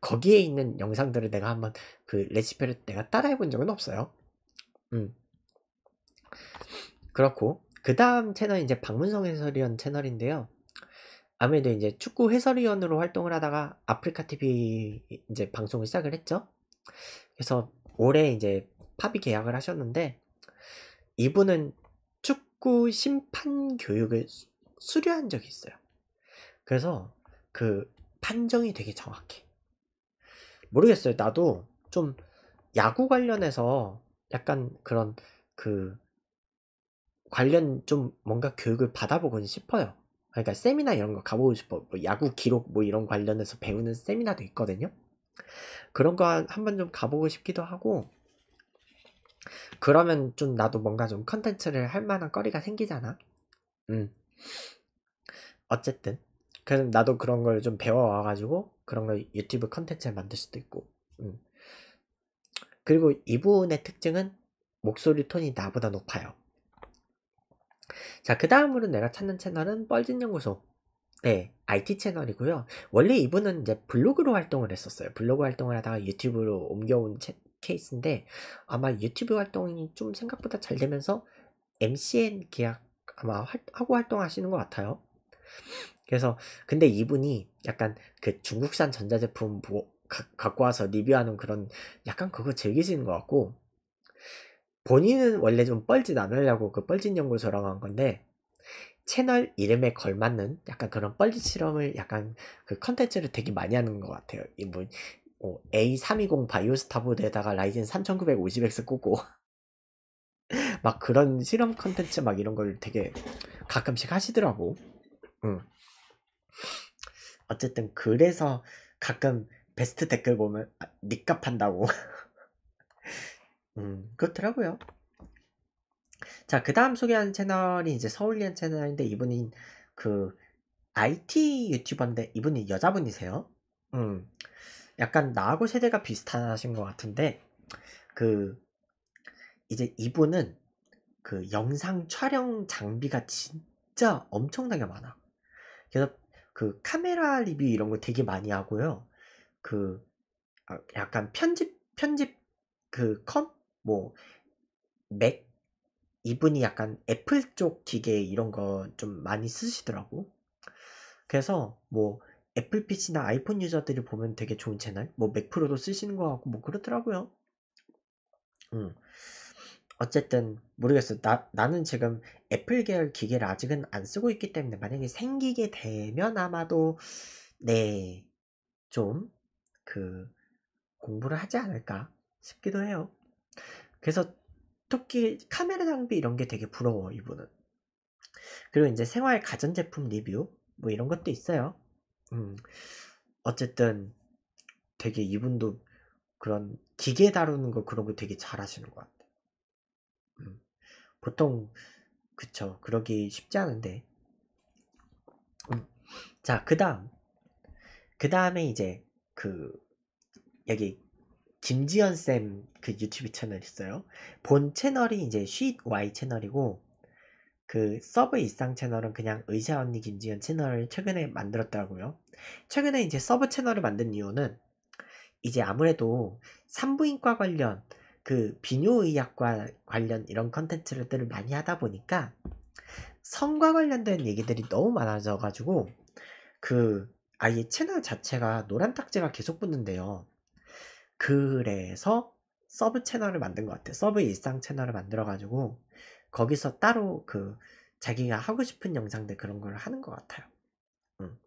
거기에 있는 영상들을 내가 한번 그 레시피를 내가 따라해본 적은 없어요 음 그렇고 그 다음 채널이 이제 박문성 해설위원 채널인데요 아무래도 이제 축구 해설위원으로 활동을 하다가 아프리카 TV 이제 방송을 시작을 했죠. 그래서 올해 이제 팝이 계약을 하셨는데 이분은 축구 심판 교육을 수료한 적이 있어요. 그래서 그 판정이 되게 정확해. 모르겠어요. 나도 좀 야구 관련해서 약간 그런 그 관련 좀 뭔가 교육을 받아보고 싶어요. 그러니까 세미나 이런 거 가보고 싶어. 뭐 야구 기록 뭐 이런 관련해서 배우는 세미나도 있거든요. 그런 거 한번 좀 가보고 싶기도 하고 그러면 좀 나도 뭔가 좀 컨텐츠를 할 만한 거리가 생기잖아. 음. 어쨌든 그럼 나도 그런 걸 좀 배워와가지고 그런 걸 유튜브 컨텐츠를 만들 수도 있고. 음. 그리고 이분의 특징은 목소리 톤이 나보다 높아요. 자, 그 다음으로 내가 찾는 채널은 뻘진연구소. 네, IT 채널이고요. 원래 이분은 이제 블로그로 활동을 했었어요. 블로그 활동을 하다가 유튜브로 옮겨온 채, 케이스인데 아마 유튜브 활동이 좀 생각보다 잘 되면서 MCN 계약 아마 활, 하고 활동하시는 것 같아요. 그래서 근데 이분이 약간 그 중국산 전자제품 뭐, 가, 갖고 와서 리뷰하는 그런 약간 그거 즐기시는 것 같고 본인은 원래 좀 뻘짓 안 하려고 그 뻘짓 연구소라고 한 건데 채널 이름에 걸맞는 약간 그런 뻘짓 실험을 약간 그 컨텐츠를 되게 많이 하는 것 같아요. 이뭐 어, A320 바이오스타 보드에다가 라이젠 3950X 꽂고 막 그런 실험 컨텐츠 막 이런 걸 되게 가끔씩 하시더라고. 응. 어쨌든 그래서 가끔 베스트 댓글 보면 아, 니값 한다고 음, 그렇더라고요. 자, 그 다음 소개하는 채널이 이제 서울리안 채널인데 이분이 그 IT 유튜버인데 이분이 여자분이세요. 음, 약간 나하고 세대가 비슷하신 것 같은데 그 이제 이분은 그 영상 촬영 장비가 진짜 엄청나게 많아. 그래서 그 카메라 리뷰 이런 걸 되게 많이 하고요. 그 아, 약간 편집 편집 그 컴? 뭐맥 이분이 약간 애플 쪽 기계 이런 거 좀 많이 쓰시더라고. 그래서 뭐 애플 PC나 아이폰 유저들이 보면 되게 좋은 채널, 뭐 맥프로도 쓰시는 거 같고 뭐 그렇더라고요. 음. 어쨌든 모르겠어. 나 나는 지금 애플 계열 기계를 아직은 안 쓰고 있기 때문에 만약에 생기게 되면 아마도 네좀 그 공부를 하지 않을까 싶기도 해요. 그래서 특히 카메라 장비 이런 게 되게 부러워 이분은. 그리고 이제 생활 가전제품 리뷰 뭐 이런 것도 있어요. 음 어쨌든 되게 이분도 그런 기계 다루는 거 그런 거 되게 잘하시는 것 같아. 음 보통 그쵸 그러기 쉽지 않은데. 음자 그다음 그 다음에 이제 그 여기 김지연쌤그 유튜브 채널 있어요. 본 채널이 이제 쉿 와이 채널이고 그 서브 일상 채널은 그냥 의사 언니 김지연 채널을 최근에 만들었더라고요. 최근에 이제 서브 채널을 만든 이유는 이제 아무래도 산부인과 관련 그 비뇨의학과 관련 이런 컨텐츠들을 많이 하다 보니까 성과 관련된 얘기들이 너무 많아져 가지고 그 아예 채널 자체가 노란 딱지가 계속 붙는데요. 그래서 서브 채널을 만든 것 같아요. 서브 일상 채널을 만들어가지고 거기서 따로 그 자기가 하고 싶은 영상들 그런 걸 하는 것 같아요. 음.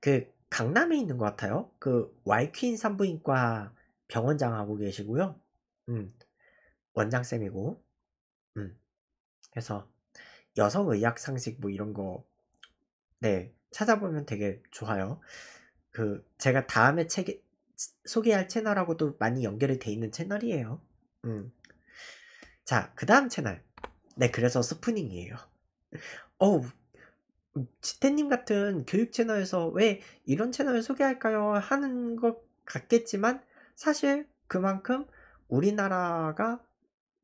그 강남에 있는 것 같아요. 그 와이퀸 산부인과 병원장하고 계시고요. 음. 원장쌤이고. 음. 그래서 여성의학 상식 뭐 이런 거, 네, 찾아보면 되게 좋아요. 그, 제가 다음에 책에, 소개할 채널하고도 많이 연결이 돼 있는 채널이에요. 음. 자, 그 다음 채널. 네, 그래서 스프닝이에요. 어우, 음, 지태님 같은 교육 채널에서 왜 이런 채널을 소개할까요? 하는 것 같겠지만, 사실 그만큼 우리나라가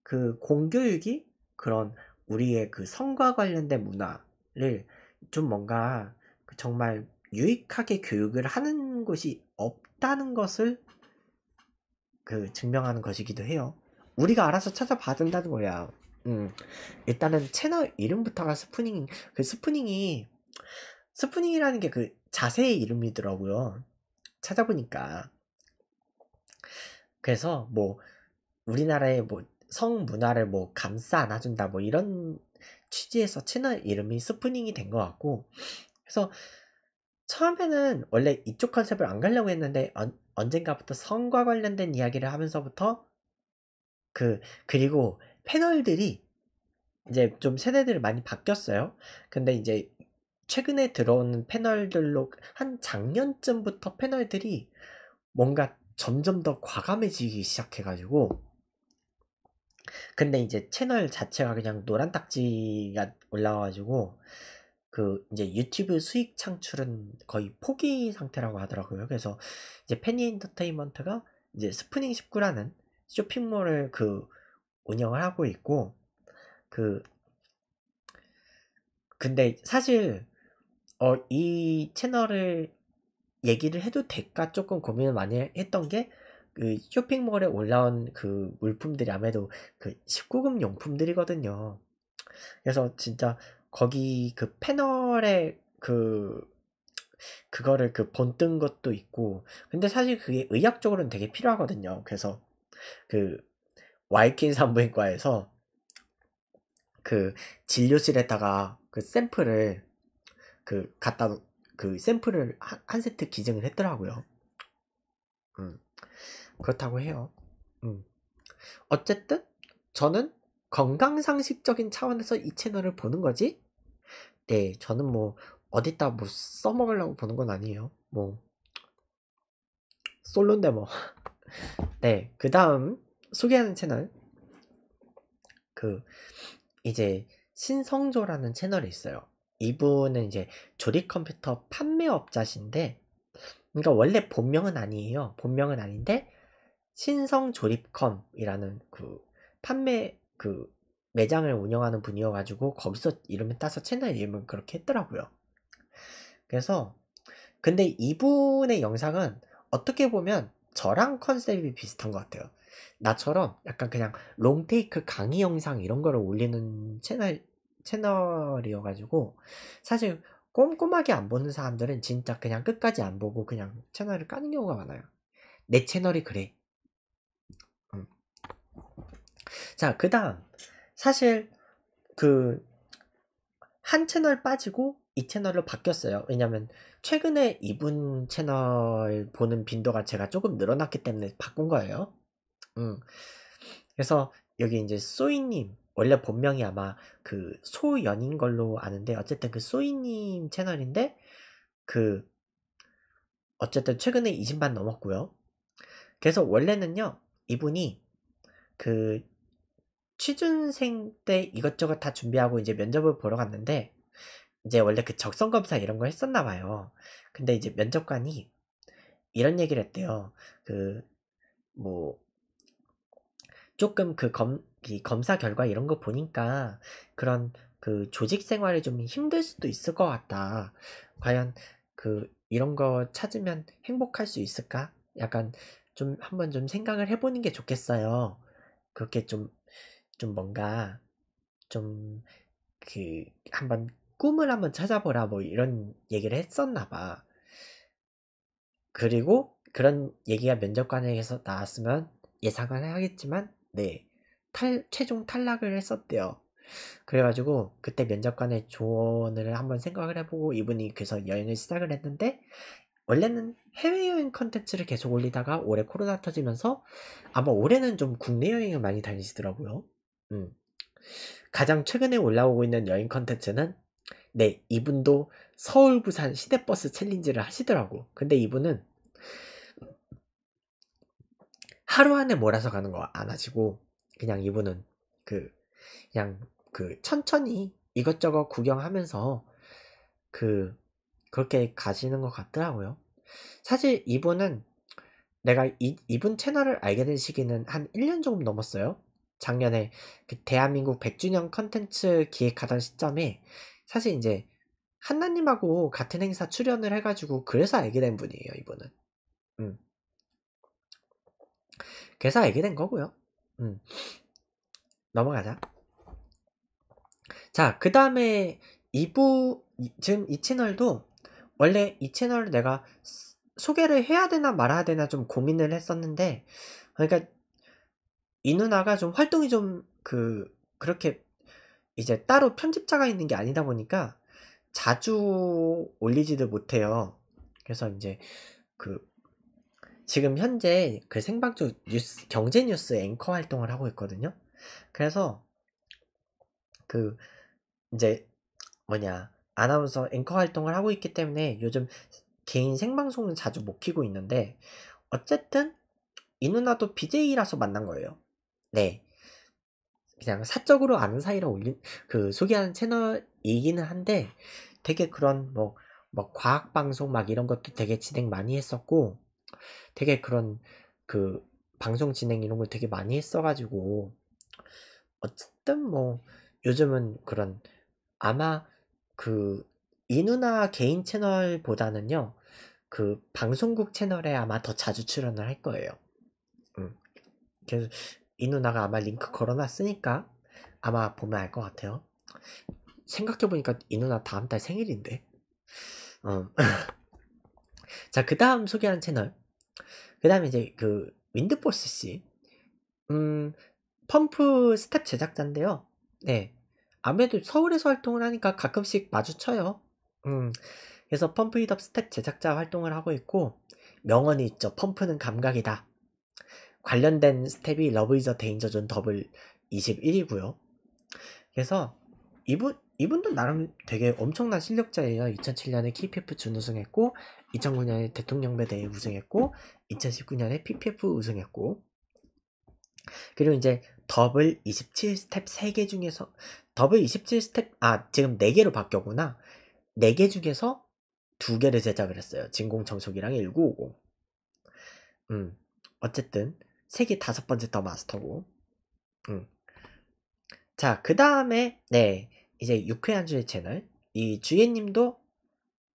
그 공교육이 그런 우리의 그 성과 관련된 문화를 좀 뭔가 그 정말 유익하게 교육을 하는 곳이 없 있다는 것을 그 증명하는 것이기도 해요. 우리가 알아서 찾아받은다는 거야. 음, 일단은 채널 이름부터가 스프닝, 그 스프닝이, 스프닝이라는 게 그 자세의 이름이더라고요. 찾아보니까. 그래서 뭐, 우리나라의 뭐, 성문화를 뭐, 감싸 안아준다, 뭐, 이런 취지에서 채널 이름이 스프닝이 된 것 같고, 그래서 처음에는 원래 이쪽 컨셉을 안 가려고 했는데 언, 언젠가부터 성과 관련된 이야기를 하면서부터 그 그리고 패널들이 이제 좀 세대들이 많이 바뀌었어요. 근데 이제 최근에 들어온 패널들로 한 작년쯤부터 패널들이 뭔가 점점 더 과감해지기 시작해가지고 근데 이제 채널 자체가 그냥 노란 딱지가 올라와가지고 그 이제 유튜브 수익 창출은 거의 포기 상태라고 하더라고요. 그래서 이제 페니 엔터테인먼트가 이제 스프닝 19라는 쇼핑몰을 그 운영을 하고 있고 그 근데 사실 어 이 채널을 얘기를 해도 될까 조금 고민을 많이 했던 게 그 쇼핑몰에 올라온 그 물품들이 아무래도 그 19금 용품들이거든요. 그래서 진짜 거기 그 패널에 그 그거를 그 본뜬 것도 있고 근데 사실 그게 의학적으로는 되게 필요하거든요. 그래서 그 와이킨 산부인과에서 그 진료실에다가 그 샘플을 그 갖다 그 샘플을 한 세트 기증을 했더라고요. 음 그렇다고 해요. 음 어쨌든 저는 건강 상식적인 차원에서 이 채널을 보는 거지 네, 저는 뭐 어디다 뭐 써먹으려고 보는 건 아니에요. 뭐 솔로인데 뭐. 네, 그 다음 소개하는 채널 그 이제 신성조라는 채널이 있어요. 이분은 이제 조립 컴퓨터 판매업자신데, 그러니까 원래 본명은 아니에요. 본명은 아닌데 신성 조립컴이라는 그 판매 그 매장을 운영하는 분이어가지고 거기서 이름을 따서 채널 이름을 그렇게 했더라고요. 그래서 근데 이분의 영상은 어떻게 보면 저랑 컨셉이 비슷한 것 같아요. 나처럼 약간 그냥 롱테이크 강의 영상 이런 거를 올리는 채널 채널이어가지고 사실 꼼꼼하게 안 보는 사람들은 진짜 그냥 끝까지 안 보고 그냥 채널을 까는 경우가 많아요. 내 채널이 그래. 음. 자, 그 다음. 사실 그 한 채널 빠지고 이 채널로 바뀌었어요. 왜냐면 최근에 이분 채널 보는 빈도가 제가 조금 늘어났기 때문에 바꾼 거예요. 음. 그래서 여기 이제 소이님 원래 본명이 아마 그 소연인 걸로 아는데 어쨌든 그 소이님 채널인데 그 어쨌든 최근에 20만 넘었고요. 그래서 원래는요 이분이 그 취준생 때 이것저것 다 준비하고 이제 면접을 보러 갔는데 이제 원래 그 적성 검사 이런 거 했었나 봐요. 근데 이제 면접관이 이런 얘기를 했대요. 그 뭐 조금 그검 검사 결과 이런 거 보니까 그런 그 조직 생활이 좀 힘들 수도 있을 것 같다. 과연 그 이런 거 찾으면 행복할 수 있을까? 약간 좀 한번 좀 생각을 해보는 게 좋겠어요. 그렇게 좀좀 뭔가 좀 그 한번 꿈을 한번 찾아보라 뭐 이런 얘기를 했었나 봐. 그리고 그런 얘기가 면접관에게서 나왔으면 예상은 하겠지만 네. 탈, 최종 탈락을 했었대요. 그래가지고 그때 면접관의 조언을 한번 생각을 해보고 이분이 그래서 여행을 시작을 했는데 원래는 해외여행 컨텐츠를 계속 올리다가 올해 코로나 터지면서 아마 올해는 좀 국내 여행을 많이 다니시더라고요. 음. 가장 최근에 올라오고 있는 여행 컨텐츠는 네 이분도 서울 부산 시내버스 챌린지를 하시더라고 근데 이분은 하루 안에 몰아서 가는 거 안 하시고 그냥 이분은 그 그냥 그 천천히 이것저것 구경하면서 그 그렇게 가시는 것 같더라고요 사실 이분은 내가 이, 이분 채널을 알게 된 시기는 한 1년 조금 넘었어요 작년에 그 대한민국 100주년 컨텐츠 기획하던 시점에 사실 이제 한나님하고 같은 행사 출연을 해가지고 그래서 알게 된 분이에요 이분은. 음. 그래서 알게 된 거고요. 음. 넘어가자. 자, 그 다음에 2부, 지금 이 채널도 원래 이 채널을 내가 소개를 해야 되나 말아야 되나 좀 고민을 했었는데, 그러니까 이 누나가 좀 활동이 좀 그 그렇게 이제 따로 편집자가 있는 게 아니다 보니까 자주 올리지도 못해요. 그래서 이제 그 지금 현재 그 생방송 뉴스 경제 뉴스 앵커 활동을 하고 있거든요. 그래서 그 이제 뭐냐 아나운서 앵커 활동을 하고 있기 때문에 요즘 개인 생방송은 자주 못 키고 있는데 어쨌든 이 누나도 BJ라서 만난 거예요. 네. 그냥 사적으로 아는 사이로 올린 그 소개하는 채널이기는 한데 되게 그런 뭐, 뭐 과학 방송 막 이런 것도 되게 진행 많이 했었고 되게 그런 그 방송 진행 이런 걸 되게 많이 했어가지고 어쨌든 뭐 요즘은 그런 아마 그 이누나 개인 채널보다는요 그 방송국 채널에 아마 더 자주 출연을 할 거예요. 음. 그래서 이 누나가 아마 링크 걸어놨으니까 아마 보면 알 것 같아요. 생각해보니까 이 누나 다음 달 생일인데. 음. 자, 그 다음 소개한 채널. 그 다음에 이제 그 윈드포스 씨. 음, 펌프 스텝 제작자인데요. 네. 아무래도 서울에서 활동을 하니까 가끔씩 마주쳐요. 음. 그래서 펌프 잇업 스텝 제작자 활동을 하고 있고, 명언이 있죠. 펌프는 감각이다. 관련된 스텝이 러브 이저 데인저 존 더블 21이고요. 그래서 이분 이분도 나름 되게 엄청난 실력자예요. 2007년에 KPF 준우승했고, 2009년에 대통령배 대회 우승했고, 2019년에 PPF 우승했고, 그리고 이제 더블 27 스텝 3개 중에서 더블 27 스텝 아 지금 4개로 바뀌었구나. 4개 중에서 2개를 제작을 했어요. 진공청소기랑 1950. 음. 어쨌든 세계 다섯 번째 더 마스터고. 음. 자, 그 다음에, 네. 이제 유쾌한주의 채널. 이 주인님도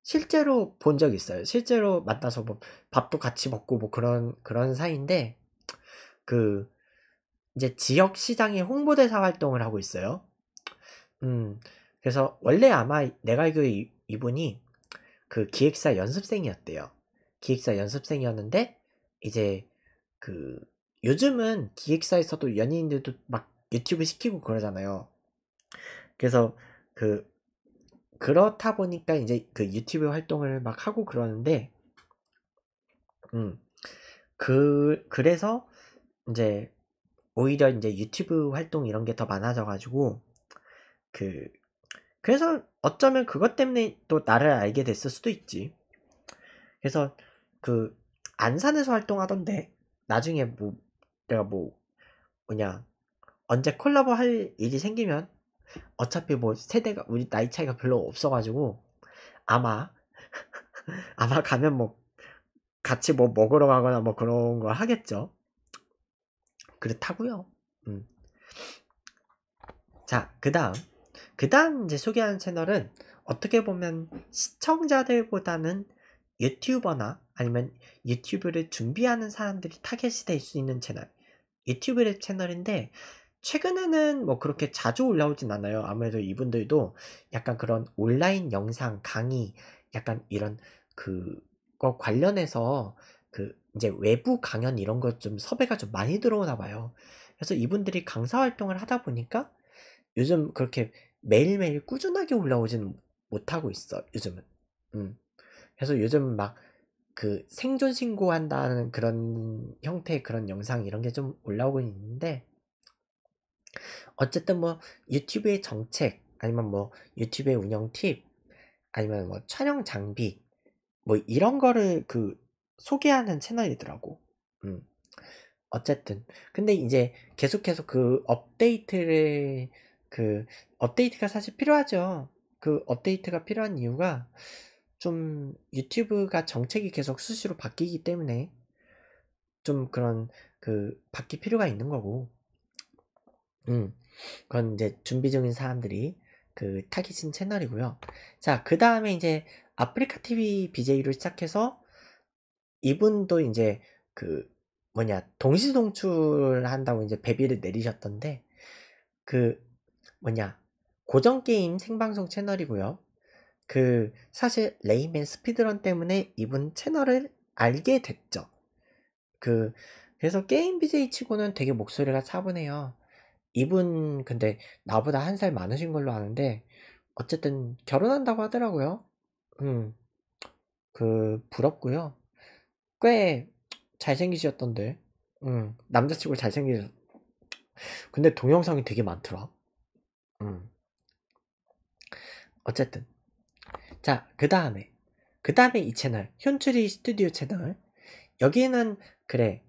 실제로 본 적 있어요. 실제로 만나서 뭐 밥도 같이 먹고 뭐 그런, 그런 사이인데, 그, 이제 지역 시장의 홍보대사 활동을 하고 있어요. 음, 그래서 원래 아마 내가 알기로 이, 이분이 그 기획사 연습생이었대요. 기획사 연습생이었는데, 이제 그 요즘은 기획사에서도 연예인들도 막 유튜브 시키고 그러잖아요. 그래서 그 그렇다 보니까 이제 그 유튜브 활동을 막 하고 그러는데 음. 그 그래서 이제 오히려 이제 유튜브 활동 이런 게 더 많아져 가지고 그 그래서 어쩌면 그것 때문에 또 나를 알게 됐을 수도 있지. 그래서 그 안산에서 활동하던데 나중에 뭐 내가 뭐 뭐냐 언제 콜라보 할 일이 생기면 어차피 뭐 세대가 우리 나이 차이가 별로 없어가지고 아마 아마 가면 뭐 같이 뭐 먹으러 가거나 뭐 그런 거 하겠죠. 그렇다고요. 음. 자, 그다음 그다음 이제 소개하는 채널은 어떻게 보면 시청자들보다는 유튜버나 아니면 유튜브를 준비하는 사람들이 타겟이 될 수 있는 채널. 유튜브 랩 채널인데 최근에는 뭐 그렇게 자주 올라오진 않아요. 아무래도 이분들도 약간 그런 온라인 영상 강의 약간 이런 그거 관련해서 그 이제 외부 강연 이런 것 좀 섭외가 좀 많이 들어오나 봐요. 그래서 이분들이 강사 활동을 하다 보니까 요즘 그렇게 매일매일 꾸준하게 올라오지는 못하고 있어, 요즘은. 음. 그래서 요즘 막그 생존 신고한다는 그런 형태의 그런 영상 이런 게 좀 올라오고 있는데 어쨌든 뭐 유튜브의 정책 아니면 뭐 유튜브의 운영 팁 아니면 뭐 촬영 장비 뭐 이런 거를 그 소개하는 채널이더라고. 음. 어쨌든 근데 이제 계속해서 그 업데이트를 그 업데이트가 사실 필요하죠. 그 업데이트가 필요한 이유가 좀 유튜브가 정책이 계속 수시로 바뀌기 때문에 좀 그런 그 바뀔 필요가 있는 거고 음 그건 이제 준비 중인 사람들이 그 타깃인 채널이고요 자그 다음에 이제 아프리카 TV BJ로 시작해서 이분도 이제 그 뭐냐 동시동출 한다고 이제 베비를 내리셨던데 그 뭐냐 고정 게임 생방송 채널이고요 그 사실 레이맨 스피드런 때문에 이분 채널을 알게 됐죠. 그 그래서 게임 BJ 치고는 되게 목소리가 차분해요. 이분 근데 나보다 한 살 많으신 걸로 아는데 어쨌든 결혼한다고 하더라고요. 음. 그 부럽고요. 꽤 잘생기셨던데. 음. 남자친구 잘생기셨. 근데 동영상이 되게 많더라. 음. 어쨌든 자, 그 다음에 그 다음에 이 채널 현출이 스튜디오 채널 여기에는 그래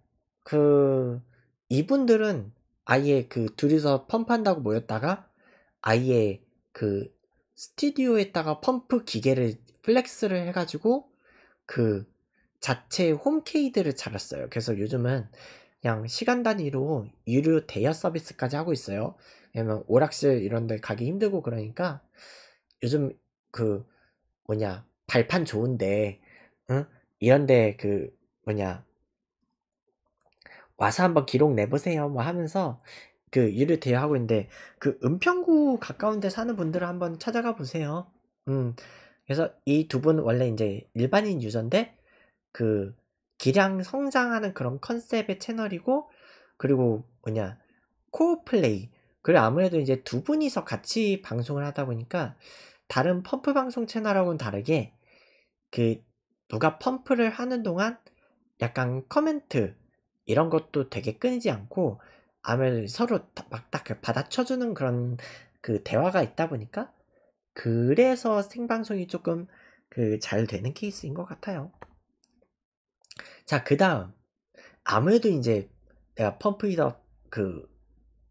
그 이분들은 아예 그 둘이서 펌프한다고 모였다가 아예 그 스튜디오에다가 펌프 기계를 플렉스를 해가지고 그 자체 홈케이드를 잘았어요 그래서 요즘은 그냥 시간 단위로 유료 대여 서비스까지 하고 있어요 왜냐면 오락실 이런 데 가기 힘들고 그러니까 요즘 그 뭐냐 발판 좋은데 응? 이런데 그 뭐냐 와서 한번 기록 내보세요 뭐 하면서 그 일을 대여하고 있는데 그 은평구 가까운 데 사는 분들을 한번 찾아가 보세요 음 그래서 이 두 분 원래 이제 일반인 유저인데 그 기량 성장하는 그런 컨셉의 채널이고 그리고 뭐냐 코어 플레이 그리고 아무래도 이제 두 분이서 같이 방송을 하다 보니까 다른 펌프 방송 채널하고는 다르게 그 누가 펌프를 하는 동안 약간 커멘트 이런 것도 되게 끊이지 않고 아무래도 서로 막딱 그 받아쳐주는 그런 그 대화가 있다 보니까 그래서 생방송이 조금 그 잘 되는 케이스인 것 같아요. 자, 그 다음. 아무래도 이제 내가 펌프이더 그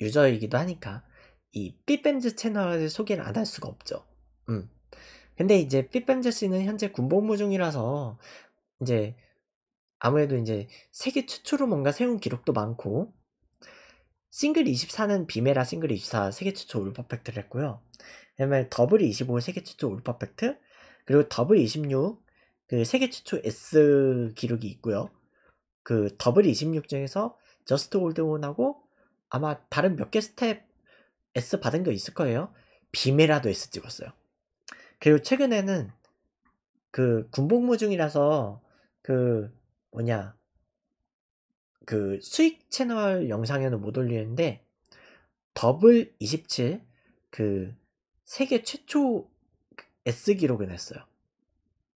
유저이기도 하니까 이 삐뱀즈 채널을 소개를 안 할 수가 없죠. 음. 근데 이제 핏반자 씨는 현재 군복무 중이라서 이제 아무래도 이제 세계 최초로 뭔가 세운 기록도 많고 싱글 24는 비메라 싱글 24 세계 최초 올퍼펙트를 했고요. 그다음에 더블 25 세계 최초 올퍼펙트 그리고 더블 26그 세계 최초 S 기록이 있고요. 그 더블 26 중에서 저스트 올드온하고 아마 다른 몇 개 스텝 S 받은 거 있을 거예요. 비메라도 S 찍었어요. 그리고 최근에는 그 군복무 중이라서 그 뭐냐 그 수익 채널 영상에는 못 올리는데 더블 27 그 세계 최초 S 기록을 냈어요.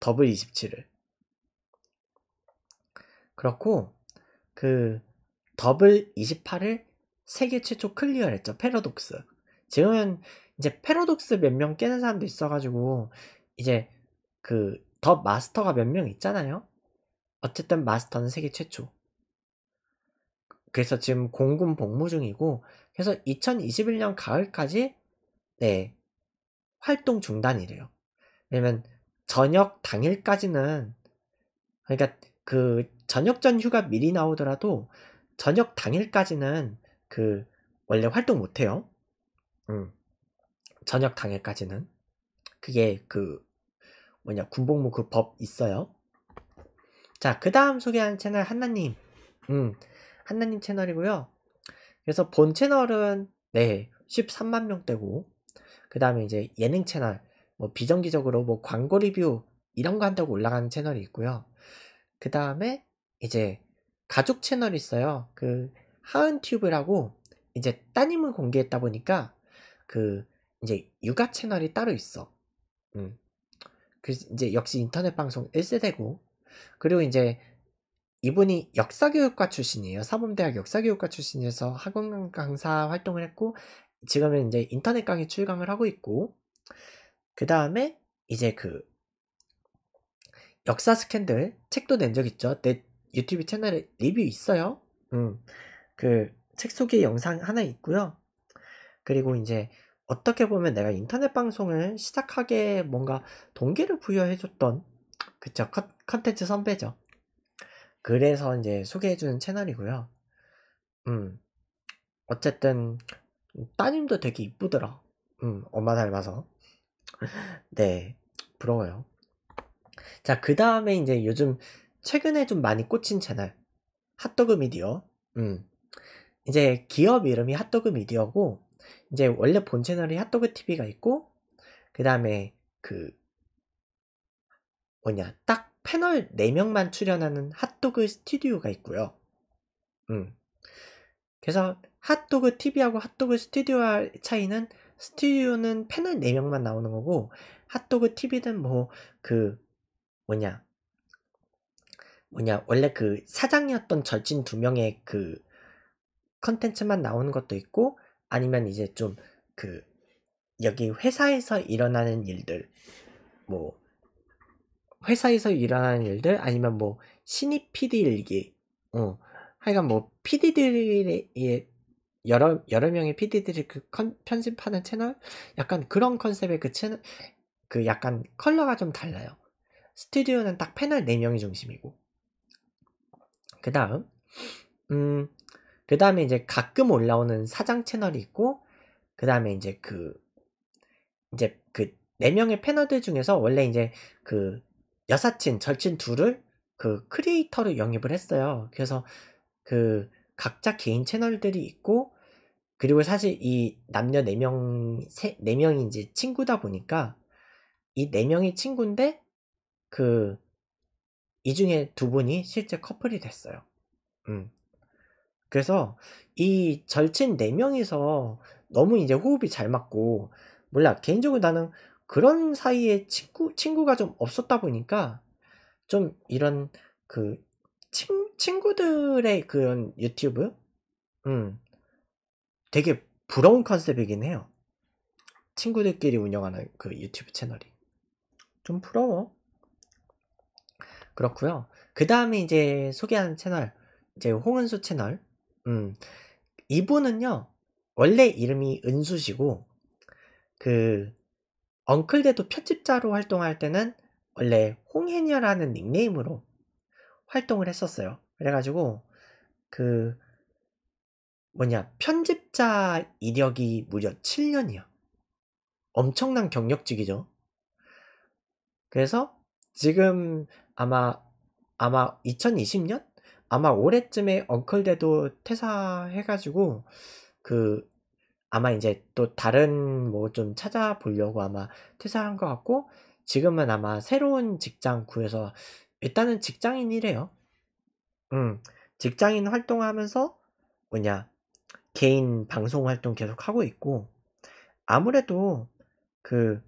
더블 27을. 그렇고 그 더블 28을 세계 최초 클리어를 했죠. 패러독스. 지금은 이제 패러독스 몇 명 깨는 사람도 있어가지고 이제 그 더 마스터가 몇 명 있잖아요. 어쨌든 마스터는 세계 최초. 그래서 지금 공군 복무 중이고 그래서 2021년 가을까지 네 활동 중단이래요. 왜냐면 저녁 당일까지는 그러니까 그 저녁 전 휴가 미리 나오더라도 저녁 당일까지는 그 원래 활동 못해요. 음. 저녁 당일까지는 그게 그 뭐냐 군복무 그 법 있어요. 자, 그 다음 소개한 채널 한나님. 음, 한나님 채널이고요. 그래서 본 채널은 네, 13만 명대고 그 다음에 이제 예능 채널, 뭐 비정기적으로 뭐 광고 리뷰 이런 거 한다고 올라가는 채널이 있고요. 그 다음에 이제 가족 채널이 있어요. 그 하은튜브라고 이제 따님을 공개했다 보니까 그 이제 육아 채널이 따로 있어. 음. 그 이제 역시 인터넷 방송 1세대고 그리고 이제 이분이 역사교육과 출신이에요. 사범대학 역사교육과 출신에서 학원 강사 활동을 했고 지금은 이제 인터넷 강의 출강을 하고 있고 그 다음에 이제 그 역사 스캔들 책도 낸 적 있죠. 내 유튜브 채널에 리뷰 있어요. 음, 그책 소개 영상 하나 있고요. 그리고 이제 어떻게 보면 내가 인터넷 방송을 시작하게 뭔가 동기를 부여해줬던 그쵸 컨텐츠 선배죠 그래서 이제 소개해주는 채널이고요 음 어쨌든 따님도 되게 이쁘더라 음 엄마 닮아서 네 부러워요 자그 다음에 이제 요즘 최근에 좀 많이 꽂힌 채널 핫도그 미디어 음 이제 기업 이름이 핫도그 미디어고 이제 원래 본 채널이 핫도그 TV가 있고 그 다음에 그 뭐냐 딱 패널 4명만 출연하는 핫도그 스튜디오가 있고요. 음. 그래서 핫도그 TV하고 핫도그 스튜디오의 차이는 스튜디오는 패널 4명만 나오는 거고 핫도그 TV는 뭐 그 뭐냐 뭐냐 원래 그 사장이었던 절친 두 명의 그 컨텐츠만 나오는 것도 있고 아니면 이제 좀 그 여기 회사에서 일어나는 일들 뭐 회사에서 일어나는 일들 아니면 뭐 신입 PD 일기 어 하여간 뭐 p d 들의 여러 여러 명의 PD들이 그 컨, 편집하는 채널 약간 그런 컨셉의 그 채널 그 약간 컬러가 좀 달라요. 스튜디오는 딱 패널 4명이 중심이고 그 다음 음그 다음에 이제 가끔 올라오는 사장 채널이 있고, 그 다음에 이제 그, 이제 그 네 명의 패널들 중에서 원래 이제 그 여사친, 절친 둘을 그 크리에이터로 영입을 했어요. 그래서 그 각자 개인 채널들이 있고, 그리고 사실 이 남녀 4명, 4명이 이제 친구다 보니까 이 4명이 친구인데 그, 이 중에 두 분이 실제 커플이 됐어요. 음. 그래서 이 절친 4명이서 너무 이제 호흡이 잘 맞고 몰라 개인적으로 나는 그런 사이에 친구, 친구가 좀 없었다 보니까 좀 이런 그 친, 친구들의 그런 유튜브 음 되게 부러운 컨셉이긴 해요 친구들끼리 운영하는 그 유튜브 채널이 좀 부러워 그렇고요 그 다음에 이제 소개하는 채널 이제 홍은수 채널 음, 이분은요, 원래 이름이 은수시고, 그, 엉클대도 편집자로 활동할 때는 원래 홍해녀라는 닉네임으로 활동을 했었어요. 그래가지고, 그, 뭐냐, 편집자 이력이 무려 7년이요. 엄청난 경력직이죠. 그래서 지금 아마, 아마 2020년? 아마 올해쯤에 엉클대도 퇴사해가지고 그 아마 이제 또 다른 뭐 좀 찾아보려고 아마 퇴사한 것 같고 지금은 아마 새로운 직장 구해서 일단은 직장인이래요. 음 직장인 활동하면서 뭐냐 개인 방송 활동 계속 하고 있고 아무래도 그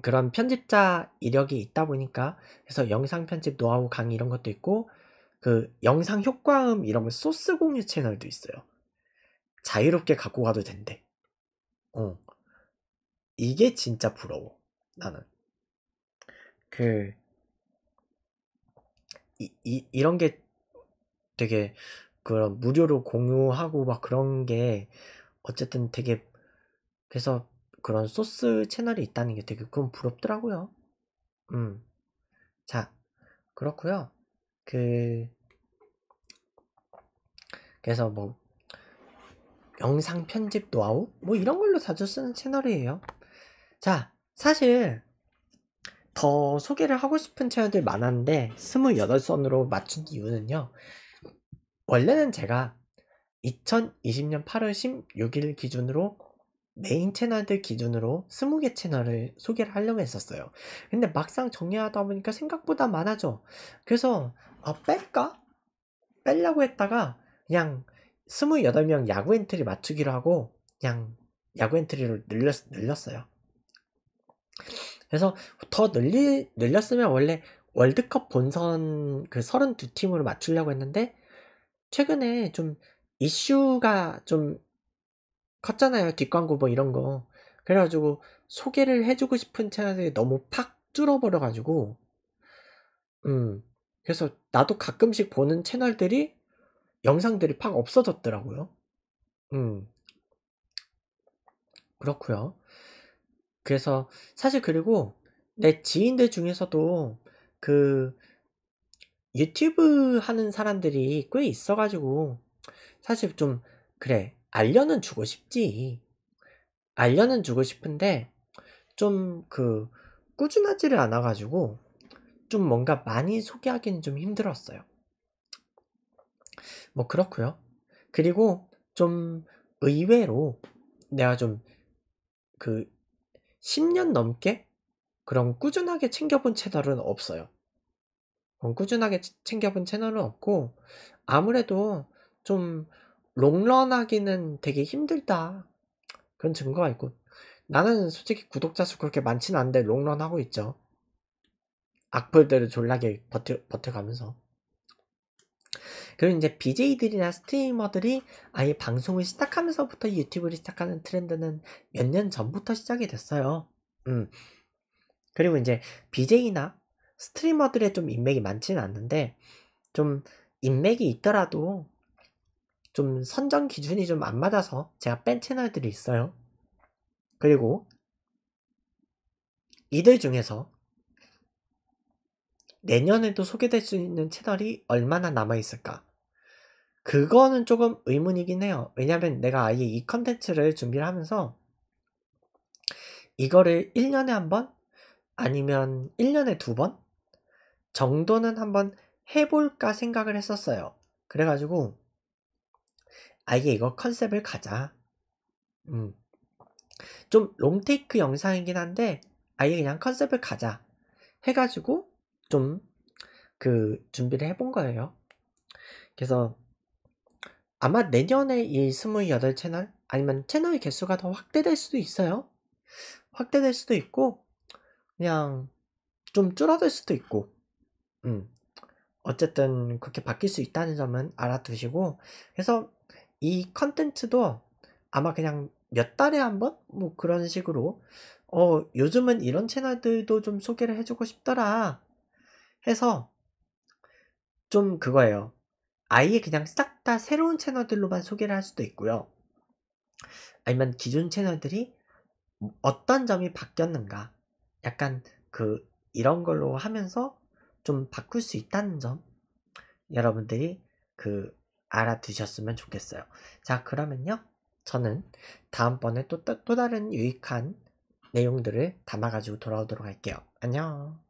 그런 편집자 이력이 있다 보니까 그래서 영상 편집 노하우 강의 이런 것도 있고 그 영상 효과음 이러면 소스 공유 채널도 있어요. 자유롭게 갖고 가도 된대. 어. 이게 진짜 부러워. 나는. 그, 이, 이, 이런 게 되게 그런 무료로 공유하고 막 그런 게 어쨌든 되게 그래서 그런 소스 채널이 있다는 게 되게 그건 부럽더라고요. 음. 자, 그렇고요 그 그래서 뭐 영상 편집 노하우 뭐 이런 걸로 자주 쓰는 채널이에요. 자, 사실 더 소개를 하고 싶은 채널들 많았는데 28선으로 맞춘 이유는요. 원래는 제가 2020년 8월 16일 기준으로 메인 채널들 기준으로 20개 채널을 소개를 하려고 했었어요. 근데 막상 정리하다 보니까 생각보다 많아져. 그래서 아 뺄까? 뺄라고 했다가 그냥 28명 야구 엔트리 맞추기로 하고 그냥 야구 엔트리를 늘렸, 늘렸어요 그래서 더 늘리, 늘렸으면 원래 월드컵 본선 그 32팀으로 맞추려고 했는데 최근에 좀 이슈가 좀 컸잖아요 뒷광고 뭐 이런 거 그래가지고 소개를 해주고 싶은 채널이 들 너무 팍 줄어버려가지고 음 그래서 나도 가끔씩 보는 채널들이 영상들이 팍 없어졌더라고요. 음. 그렇고요. 그래서 사실 그리고 내 지인들 중에서도 그 유튜브 하는 사람들이 꽤 있어가지고 사실 좀 그래 알려는 주고 싶지 알려는 주고 싶은데 좀 그 꾸준하지를 않아가지고 좀 뭔가 많이 소개하기는 좀 힘들었어요. 뭐 그렇고요. 그리고 좀 의외로 내가 좀 그 10년 넘게 그런 꾸준하게 챙겨본 채널은 없어요. 꾸준하게 챙겨본 채널은 없고 아무래도 좀 롱런하기는 되게 힘들다 그런 증거가 있고 나는 솔직히 구독자 수 그렇게 많지는 않은데 롱런하고 있죠. 악플들을 졸라게 버텨, 버텨가면서 그리고 이제 BJ들이나 스트리머들이 아예 방송을 시작하면서부터 유튜브를 시작하는 트렌드는 몇 년 전부터 시작이 됐어요. 음. 그리고 이제 BJ나 스트리머들의 좀 인맥이 많지는 않는데 좀 인맥이 있더라도 좀 선정 기준이 좀 안 맞아서 제가 뺀 채널들이 있어요. 그리고 이들 중에서 내년에도 소개될 수 있는 채널이 얼마나 남아있을까? 그거는 조금 의문이긴 해요. 왜냐면 내가 아예 이 컨텐츠를 준비를 하면서 이거를 1년에 한 번? 아니면 1년에 두 번? 정도는 한번 해볼까 생각을 했었어요. 그래가지고 아예 이거 컨셉을 가자. 음. 좀 롱테이크 영상이긴 한데 아예 그냥 컨셉을 가자. 해가지고 좀그 준비를 해 본 거예요. 그래서 아마 내년에 이 28채널 아니면 채널 개수가 더 확대될 수도 있어요. 확대될 수도 있고 그냥 좀 줄어들 수도 있고 음. 어쨌든 그렇게 바뀔 수 있다는 점은 알아두시고 그래서 이 컨텐츠도 아마 그냥 몇 달에 한번 뭐 그런 식으로 어 요즘은 이런 채널들도 좀 소개를 해주고 싶더라 해서 좀 그거예요. 아예 그냥 싹 다 새로운 채널들로만 소개를 할 수도 있고요. 아니면 기존 채널들이 어떤 점이 바뀌었는가 약간 그 이런 걸로 하면서 좀 바꿀 수 있다는 점 여러분들이 그 알아두셨으면 좋겠어요. 자 그러면요. 저는 다음번에 또, 또 다른 유익한 내용들을 담아가지고 돌아오도록 할게요. 안녕.